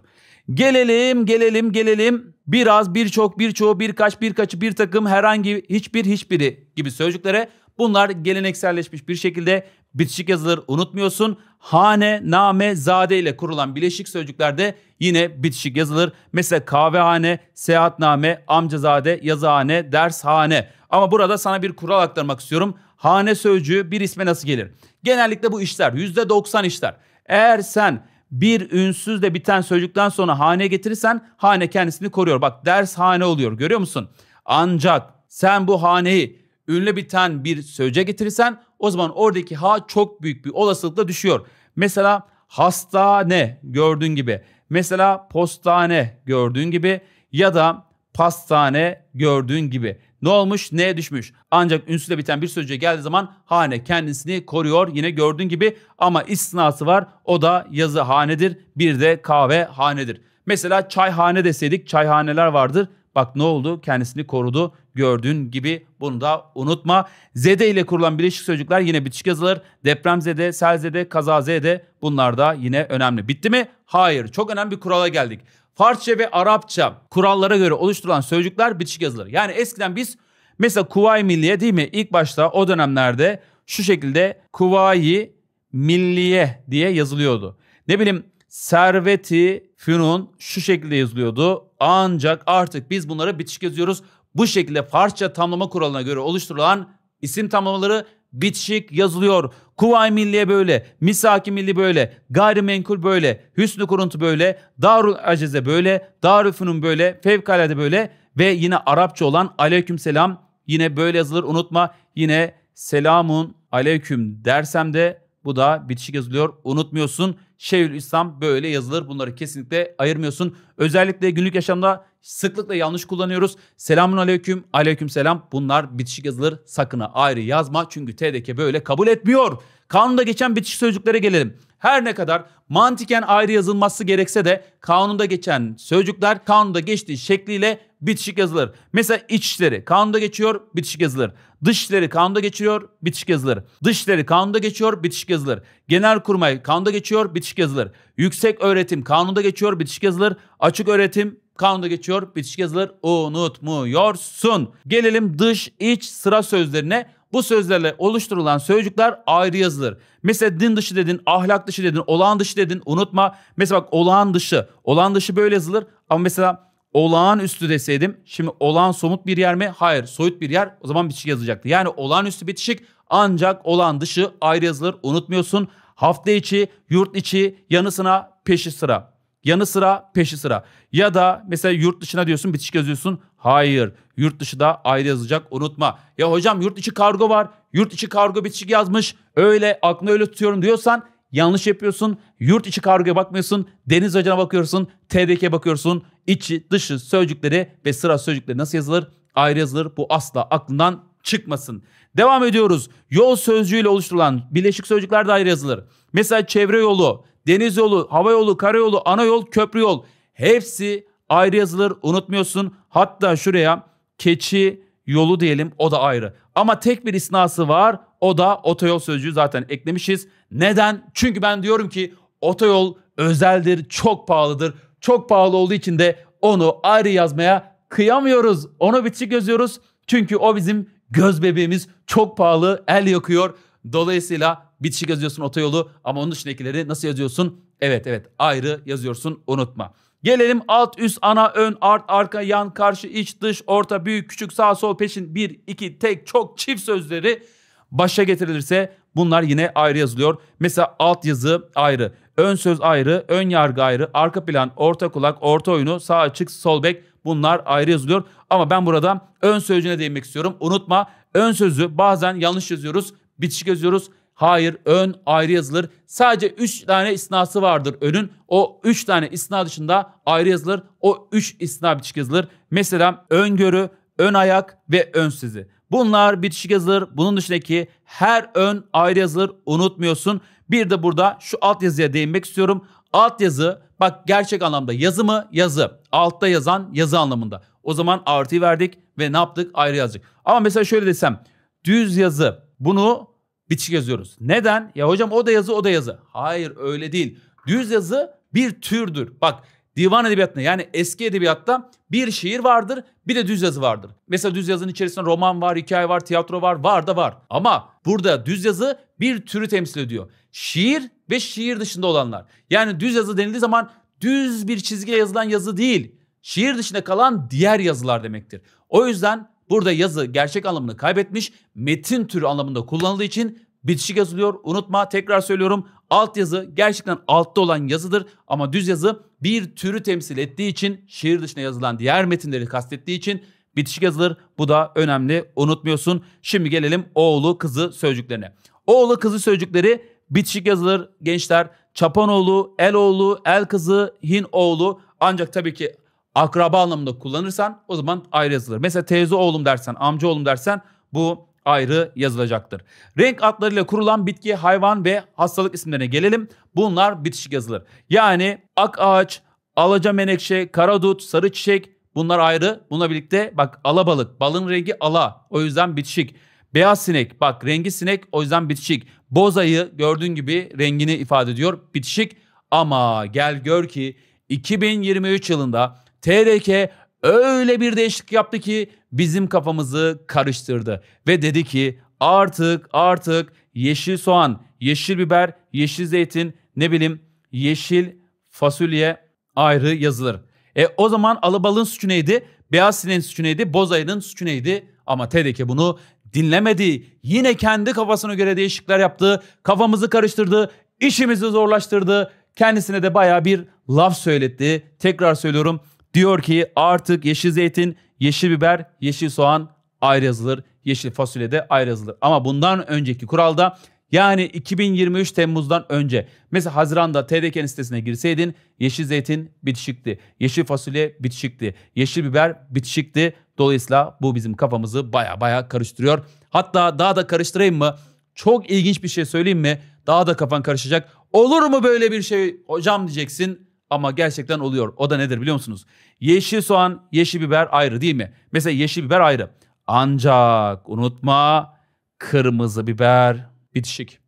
Gelelim, gelelim, gelelim. Biraz, birçok, birçoğu, birkaç, birkaçı, bir takım, herhangi, hiçbir, hiçbiri gibi sözcüklere Bunlar gelenekselleşmiş bir şekilde bitişik yazılır unutmuyorsun. Hane, name, zade ile kurulan bileşik sözcüklerde yine bitişik yazılır. Mesela kahvehane, seyahatname, amcazade, yazıhane, dershane. Ama burada sana bir kural aktarmak istiyorum. Hane sözcüğü bir isme nasıl gelir? Genellikle bu işler %90 işler. Eğer sen bir ünsüzle biten sözcükten sonra hane getirirsen hane kendisini koruyor. Bak dershane oluyor görüyor musun? Ancak sen bu haneyi ünle biten bir söce getirirsen o zaman oradaki ha çok büyük bir olasılıkla düşüyor. Mesela hastane gördüğün gibi. Mesela postane gördüğün gibi ya da pastane gördüğün gibi. Ne olmuş neye düşmüş? Ancak ünsüyle biten bir sözcüğe geldiği zaman hane kendisini koruyor. Yine gördüğün gibi ama istinası var. O da yazı hanedir. Bir de kahve hanedir. Mesela çayhane deseydik çayhaneler vardır. Bak ne oldu? Kendisini korudu gördüğün gibi bunu da unutma. Zede ile kurulan birleşik sözcükler yine bitişik yazılır. Deprem sel Depremzede, kaza kazazede bunlar da yine önemli. Bitti mi? Hayır. Çok önemli bir kurala geldik. Farsça ve Arapça kurallara göre oluşturulan sözcükler bitişik yazılır. Yani eskiden biz mesela Kuvayi Milliye değil mi? İlk başta o dönemlerde şu şekilde Kuvayi Milliye diye yazılıyordu. Ne bileyim Serveti Fünun şu şekilde yazılıyordu. Ancak artık biz bunları bitişik yazıyoruz. Bu şekilde Farsça tamlama kuralına göre oluşturulan isim tamlamaları bitişik yazılıyor. Kuvay Milliye böyle, Misaki Milli böyle, Gayrimenkul böyle, Hüsnü Kuruntu böyle, Darul Acize böyle, Darül böyle, Fevkalade böyle ve yine Arapça olan Aleyküm Selam yine böyle yazılır. Unutma yine Selamun Aleyküm dersem de bu da bitişik yazılıyor. Unutmuyorsun. Şeyhül İslam böyle yazılır. Bunları kesinlikle ayırmıyorsun. Özellikle günlük yaşamda sıklıkla yanlış kullanıyoruz. Selamun aleyküm, aleyküm selam. Bunlar bitişik yazılır. Sakın ayrı yazma çünkü TDK böyle kabul etmiyor. Kanunda geçen bitişik sözcüklere gelelim. Her ne kadar mantiken ayrı yazılması gerekse de kanunda geçen sözcükler kanunda geçtiği şekliyle bitişik yazılır. Mesela iç kanunda geçiyor, bitişik yazılır. Dış kanunda geçiyor, bitişik yazılır. Dış kanunda geçiyor, bitişik yazılır. Genel kurmay kanunda geçiyor, bitişik yazılır. Yüksek öğretim kanunda geçiyor, bitişik yazılır. Açık öğretim Kanunda geçiyor. Bitişik yazılır. Unutmuyorsun. Gelelim dış iç sıra sözlerine. Bu sözlerle oluşturulan sözcükler ayrı yazılır. Mesela din dışı dedin, ahlak dışı dedin, olağan dışı dedin. Unutma. Mesela bak olağan dışı. Olağan dışı böyle yazılır. Ama mesela olağanüstü deseydim şimdi olağan somut bir yer mi? Hayır soyut bir yer o zaman bitişik yazacaktı. Yani olağanüstü bitişik ancak olağan dışı ayrı yazılır unutmuyorsun. Hafta içi, yurt içi, yanısına peşi sıra. Yanı sıra peşi sıra. Ya da mesela yurt dışına diyorsun bitişik yazıyorsun. Hayır yurt dışı da ayrı yazacak unutma. Ya hocam yurt içi kargo var. Yurt içi kargo bitişik yazmış. Öyle aklını öyle tutuyorum diyorsan yanlış yapıyorsun. Yurt içi kargoya bakmıyorsun. Deniz hacına bakıyorsun. TDK'ye bakıyorsun. İçi dışı sözcükleri ve sıra sözcükleri nasıl yazılır? Ayrı yazılır. Bu asla aklından çıkmasın. Devam ediyoruz. Yol sözcüğüyle oluşturulan bileşik sözcükler de ayrı yazılır. Mesela çevre yolu, deniz yolu, hava yolu, karayolu, ana yol, köprü yol hepsi ayrı yazılır unutmuyorsun. Hatta şuraya keçi yolu diyelim o da ayrı. Ama tek bir isnası var o da otoyol sözcüğü zaten eklemişiz. Neden? Çünkü ben diyorum ki otoyol özeldir, çok pahalıdır. Çok pahalı olduğu için de onu ayrı yazmaya kıyamıyoruz. Onu bitişik yazıyoruz. Çünkü o bizim göz bebeğimiz çok pahalı, el yakıyor. Dolayısıyla Bitişik yazıyorsun otoyolu ama onun dışındakileri nasıl yazıyorsun? Evet evet ayrı yazıyorsun unutma. Gelelim alt üst ana ön art arka yan karşı iç dış orta büyük küçük sağ sol peşin bir iki tek çok çift sözleri başa getirilirse bunlar yine ayrı yazılıyor. Mesela alt yazı ayrı, ön söz ayrı, ön yargı ayrı, arka plan, orta kulak, orta oyunu, sağ açık, sol bek bunlar ayrı yazılıyor. Ama ben burada ön sözcüğüne değinmek istiyorum. Unutma ön sözü bazen yanlış yazıyoruz, bitişik yazıyoruz. Hayır ön ayrı yazılır. Sadece 3 tane isnası vardır önün. O 3 tane isna dışında ayrı yazılır. O 3 isna bitişik yazılır. Mesela öngörü, ön ayak ve ön sizi. Bunlar bitişik yazılır. Bunun dışındaki her ön ayrı yazılır. Unutmuyorsun. Bir de burada şu alt yazıya değinmek istiyorum. Alt yazı bak gerçek anlamda yazı mı? Yazı. Altta yazan yazı anlamında. O zaman artıyı verdik ve ne yaptık? Ayrı yazdık. Ama mesela şöyle desem düz yazı. Bunu bitişik yazıyoruz. Neden? Ya hocam o da yazı o da yazı. Hayır öyle değil. Düz yazı bir türdür. Bak divan edebiyatında yani eski edebiyatta bir şiir vardır bir de düz yazı vardır. Mesela düz yazının içerisinde roman var, hikaye var, tiyatro var, var da var. Ama burada düz yazı bir türü temsil ediyor. Şiir ve şiir dışında olanlar. Yani düz yazı denildiği zaman düz bir çizgiyle yazılan yazı değil. Şiir dışında kalan diğer yazılar demektir. O yüzden Burada yazı gerçek anlamını kaybetmiş, metin türü anlamında kullanıldığı için bitişik yazılıyor. Unutma tekrar söylüyorum alt yazı gerçekten altta olan yazıdır ama düz yazı bir türü temsil ettiği için şiir dışında yazılan diğer metinleri kastettiği için bitişik yazılır. Bu da önemli unutmuyorsun. Şimdi gelelim oğlu kızı sözcüklerine. Oğlu kızı sözcükleri bitişik yazılır gençler. Çapanoğlu, Eloğlu, El kızı, hin oğlu. ancak tabii ki akraba anlamında kullanırsan o zaman ayrı yazılır. Mesela teyze oğlum dersen, amca oğlum dersen bu ayrı yazılacaktır. Renk adlarıyla kurulan bitki, hayvan ve hastalık isimlerine gelelim. Bunlar bitişik yazılır. Yani ak ağaç, alaca menekşe, karadut, sarı çiçek bunlar ayrı. Bununla birlikte bak alabalık, balın rengi ala o yüzden bitişik. Beyaz sinek bak rengi sinek o yüzden bitişik. Boz ayı gördüğün gibi rengini ifade ediyor bitişik. Ama gel gör ki 2023 yılında TRK öyle bir değişiklik yaptı ki bizim kafamızı karıştırdı. Ve dedi ki artık artık yeşil soğan, yeşil biber, yeşil zeytin, ne bileyim yeşil fasulye ayrı yazılır. E o zaman alabalığın suçu neydi? Beyaz sineğin suçu neydi? Boz ayının suçu neydi? Ama TDK bunu dinlemedi. Yine kendi kafasına göre değişiklikler yaptı. Kafamızı karıştırdı. işimizi zorlaştırdı. Kendisine de baya bir laf söyletti. Tekrar söylüyorum Diyor ki artık yeşil zeytin, yeşil biber, yeşil soğan ayrı yazılır. Yeşil fasulye de ayrı yazılır. Ama bundan önceki kuralda yani 2023 Temmuz'dan önce mesela Haziran'da TDK'nin sitesine girseydin yeşil zeytin bitişikti. Yeşil fasulye bitişikti. Yeşil biber bitişikti. Dolayısıyla bu bizim kafamızı baya baya karıştırıyor. Hatta daha da karıştırayım mı? Çok ilginç bir şey söyleyeyim mi? Daha da kafan karışacak. Olur mu böyle bir şey hocam diyeceksin ama gerçekten oluyor. O da nedir biliyor musunuz? Yeşil soğan, yeşil biber ayrı değil mi? Mesela yeşil biber ayrı. Ancak unutma kırmızı biber bitişik.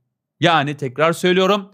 Yani tekrar söylüyorum.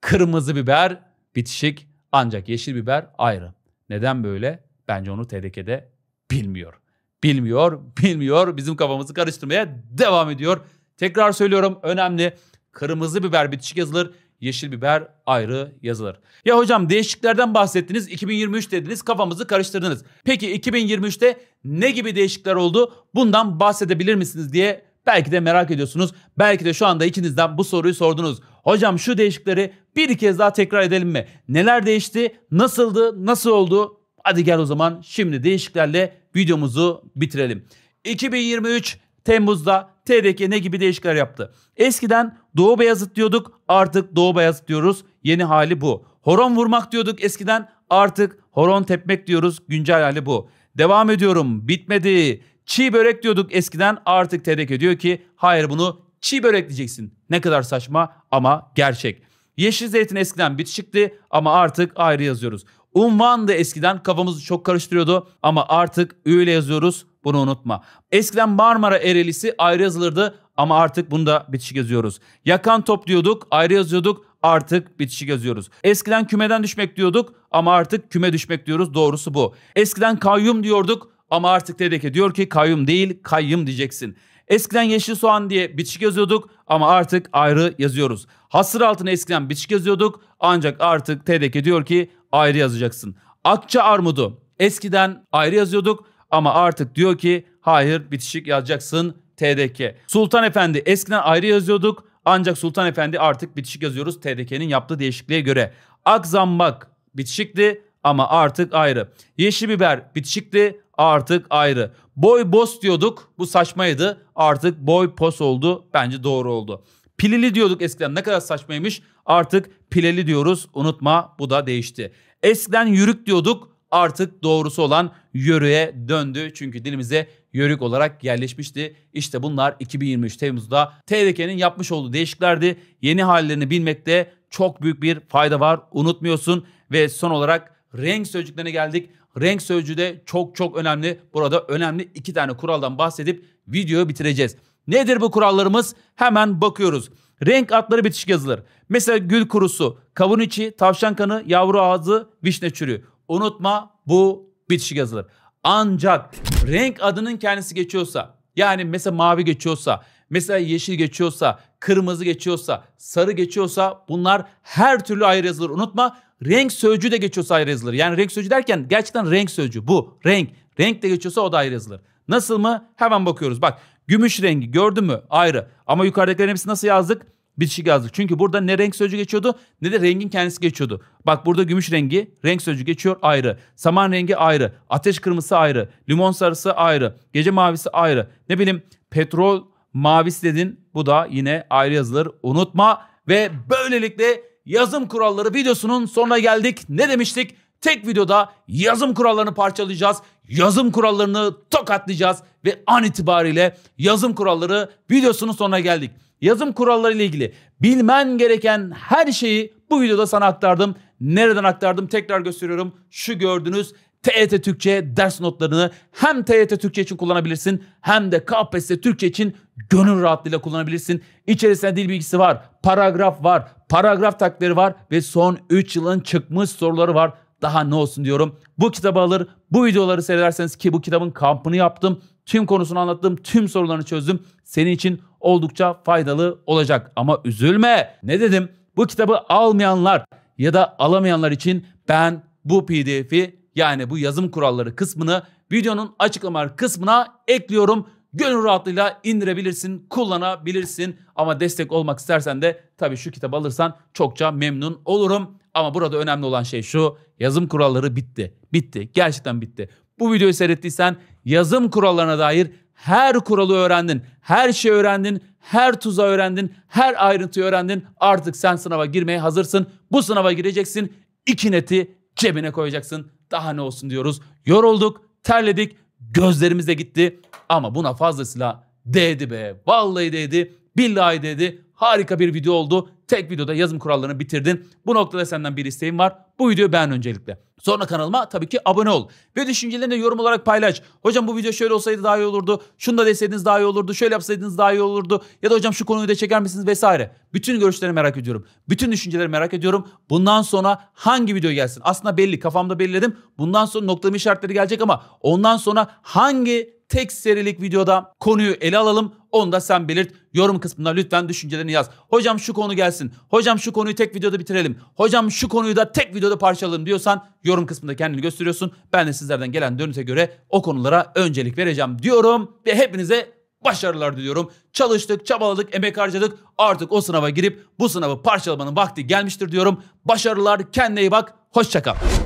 Kırmızı biber bitişik ancak yeşil biber ayrı. Neden böyle? Bence onu TDK'de bilmiyor. Bilmiyor, bilmiyor. Bizim kafamızı karıştırmaya devam ediyor. Tekrar söylüyorum önemli. Kırmızı biber bitişik yazılır yeşil biber ayrı yazılır. Ya hocam değişiklerden bahsettiniz. 2023 dediniz kafamızı karıştırdınız. Peki 2023'te ne gibi değişiklikler oldu? Bundan bahsedebilir misiniz diye belki de merak ediyorsunuz. Belki de şu anda ikinizden bu soruyu sordunuz. Hocam şu değişikleri bir kez daha tekrar edelim mi? Neler değişti? Nasıldı? Nasıl oldu? Hadi gel o zaman şimdi değişiklerle videomuzu bitirelim. 2023 Temmuz'da TDK ne gibi değişiklikler yaptı? Eskiden Doğu Beyazıt diyorduk artık Doğu Beyazıt diyoruz. Yeni hali bu. Horon vurmak diyorduk eskiden artık horon tepmek diyoruz. Güncel hali bu. Devam ediyorum bitmedi. Çiğ börek diyorduk eskiden artık TDK diyor ki hayır bunu çiğ börek diyeceksin. Ne kadar saçma ama gerçek. Yeşil zeytin eskiden bitişikti ama artık ayrı yazıyoruz. Unvan da eskiden kafamızı çok karıştırıyordu ama artık Ü yazıyoruz. Bunu unutma. Eskiden Marmara Erelisi ayrı yazılırdı ama artık bunu da bitişik yazıyoruz. Yakan top diyorduk, ayrı yazıyorduk. Artık bitişik yazıyoruz. Eskiden kümeden düşmek diyorduk ama artık küme düşmek diyoruz. Doğrusu bu. Eskiden kayyum diyorduk ama artık TDK diyor ki kayyum değil, kayyum diyeceksin. Eskiden yeşil soğan diye bitişik yazıyorduk ama artık ayrı yazıyoruz. Hasır altına eskiden bitişik yazıyorduk ancak artık TDK diyor ki ayrı yazacaksın. Akça armudu eskiden ayrı yazıyorduk ama artık diyor ki hayır bitişik yazacaksın TDK. Sultan Efendi eskiden ayrı yazıyorduk ancak Sultan Efendi artık bitişik yazıyoruz TDK'nin yaptığı değişikliğe göre. Akzambak bitişikti ama artık ayrı. Yeşil biber bitişikti artık ayrı. Boy boss diyorduk bu saçmaydı artık boy pos oldu bence doğru oldu. Pilili diyorduk eskiden ne kadar saçmaymış artık pileli diyoruz unutma bu da değişti. Eskiden yürük diyorduk artık doğrusu olan yörüğe döndü. Çünkü dilimize yörük olarak yerleşmişti. İşte bunlar 2023 Temmuz'da TDK'nin yapmış olduğu değişiklerdi. Yeni hallerini bilmekte çok büyük bir fayda var. Unutmuyorsun ve son olarak renk sözcüklerine geldik. Renk sözcüğü de çok çok önemli. Burada önemli iki tane kuraldan bahsedip videoyu bitireceğiz. Nedir bu kurallarımız? Hemen bakıyoruz. Renk adları bitişik yazılır. Mesela gül kurusu, kavun içi, tavşan kanı, yavru ağzı, vişne çürüğü. Unutma bu bitişik yazılır. Ancak renk adının kendisi geçiyorsa yani mesela mavi geçiyorsa, mesela yeşil geçiyorsa, kırmızı geçiyorsa, sarı geçiyorsa bunlar her türlü ayrı yazılır. Unutma renk sözcü de geçiyorsa ayrı yazılır. Yani renk sözcü derken gerçekten renk sözcü bu. Renk. Renk de geçiyorsa o da ayrı yazılır. Nasıl mı? Hemen bakıyoruz. Bak gümüş rengi gördün mü? Ayrı. Ama yukarıdakilerin hepsini nasıl yazdık? bitişik yazdık. Çünkü burada ne renk sözcüğü geçiyordu ne de rengin kendisi geçiyordu. Bak burada gümüş rengi renk sözcüğü geçiyor ayrı. Saman rengi ayrı. Ateş kırmızısı ayrı. Limon sarısı ayrı. Gece mavisi ayrı. Ne bileyim petrol mavisi dedin. Bu da yine ayrı yazılır. Unutma ve böylelikle yazım kuralları videosunun sonuna geldik. Ne demiştik? Tek videoda yazım kurallarını parçalayacağız. Yazım kurallarını tokatlayacağız ve an itibariyle yazım kuralları videosunun sonuna geldik yazım kuralları ile ilgili bilmen gereken her şeyi bu videoda sana aktardım. Nereden aktardım tekrar gösteriyorum. Şu gördüğünüz TET e Türkçe ders notlarını hem TET e Türkçe için kullanabilirsin hem de KPSS Türkçe için gönül rahatlığıyla kullanabilirsin. İçerisinde dil bilgisi var, paragraf var, paragraf takleri var ve son 3 yılın çıkmış soruları var. Daha ne olsun diyorum. Bu kitabı alır, bu videoları seyrederseniz ki bu kitabın kampını yaptım. Tüm konusunu anlattım, tüm sorularını çözdüm. Senin için oldukça faydalı olacak. Ama üzülme. Ne dedim? Bu kitabı almayanlar ya da alamayanlar için ben bu PDF'i yani bu yazım kuralları kısmını videonun açıklama kısmına ekliyorum. Gönül rahatlığıyla indirebilirsin, kullanabilirsin ama destek olmak istersen de tabii şu kitabı alırsan çokça memnun olurum. Ama burada önemli olan şey şu. Yazım kuralları bitti. Bitti. Gerçekten bitti. Bu videoyu seyrettiysen yazım kurallarına dair her kuralı öğrendin. Her şeyi öğrendin. Her tuzağı öğrendin. Her ayrıntıyı öğrendin. Artık sen sınava girmeye hazırsın. Bu sınava gireceksin. İki neti cebine koyacaksın. Daha ne olsun diyoruz. Yorulduk, terledik, gözlerimiz de gitti. Ama buna fazlasıyla değdi be. Vallahi değdi. Billahi değdi. Harika bir video oldu. Tek videoda yazım kurallarını bitirdin. Bu noktada senden bir isteğim var. Bu videoyu beğen öncelikle. Sonra kanalıma tabii ki abone ol. Ve düşüncelerini yorum olarak paylaş. Hocam bu video şöyle olsaydı daha iyi olurdu. Şunu da deseydiniz daha iyi olurdu. Şöyle yapsaydınız daha iyi olurdu. Ya da hocam şu konuyu da çeker misiniz vesaire. Bütün görüşleri merak ediyorum. Bütün düşünceleri merak ediyorum. Bundan sonra hangi video gelsin? Aslında belli. Kafamda belirledim. Bundan sonra noktalama işaretleri gelecek ama ondan sonra hangi tek serilik videoda konuyu ele alalım onu da sen belirt. Yorum kısmına lütfen düşüncelerini yaz. Hocam şu konu gelsin. Hocam şu konuyu tek videoda bitirelim. Hocam şu konuyu da tek videoda parçalayalım diyorsan yorum kısmında kendini gösteriyorsun. Ben de sizlerden gelen dönüte göre o konulara öncelik vereceğim diyorum. Ve hepinize başarılar diliyorum. Çalıştık, çabaladık, emek harcadık. Artık o sınava girip bu sınavı parçalamanın vakti gelmiştir diyorum. Başarılar, kendine iyi bak, hoşçakal.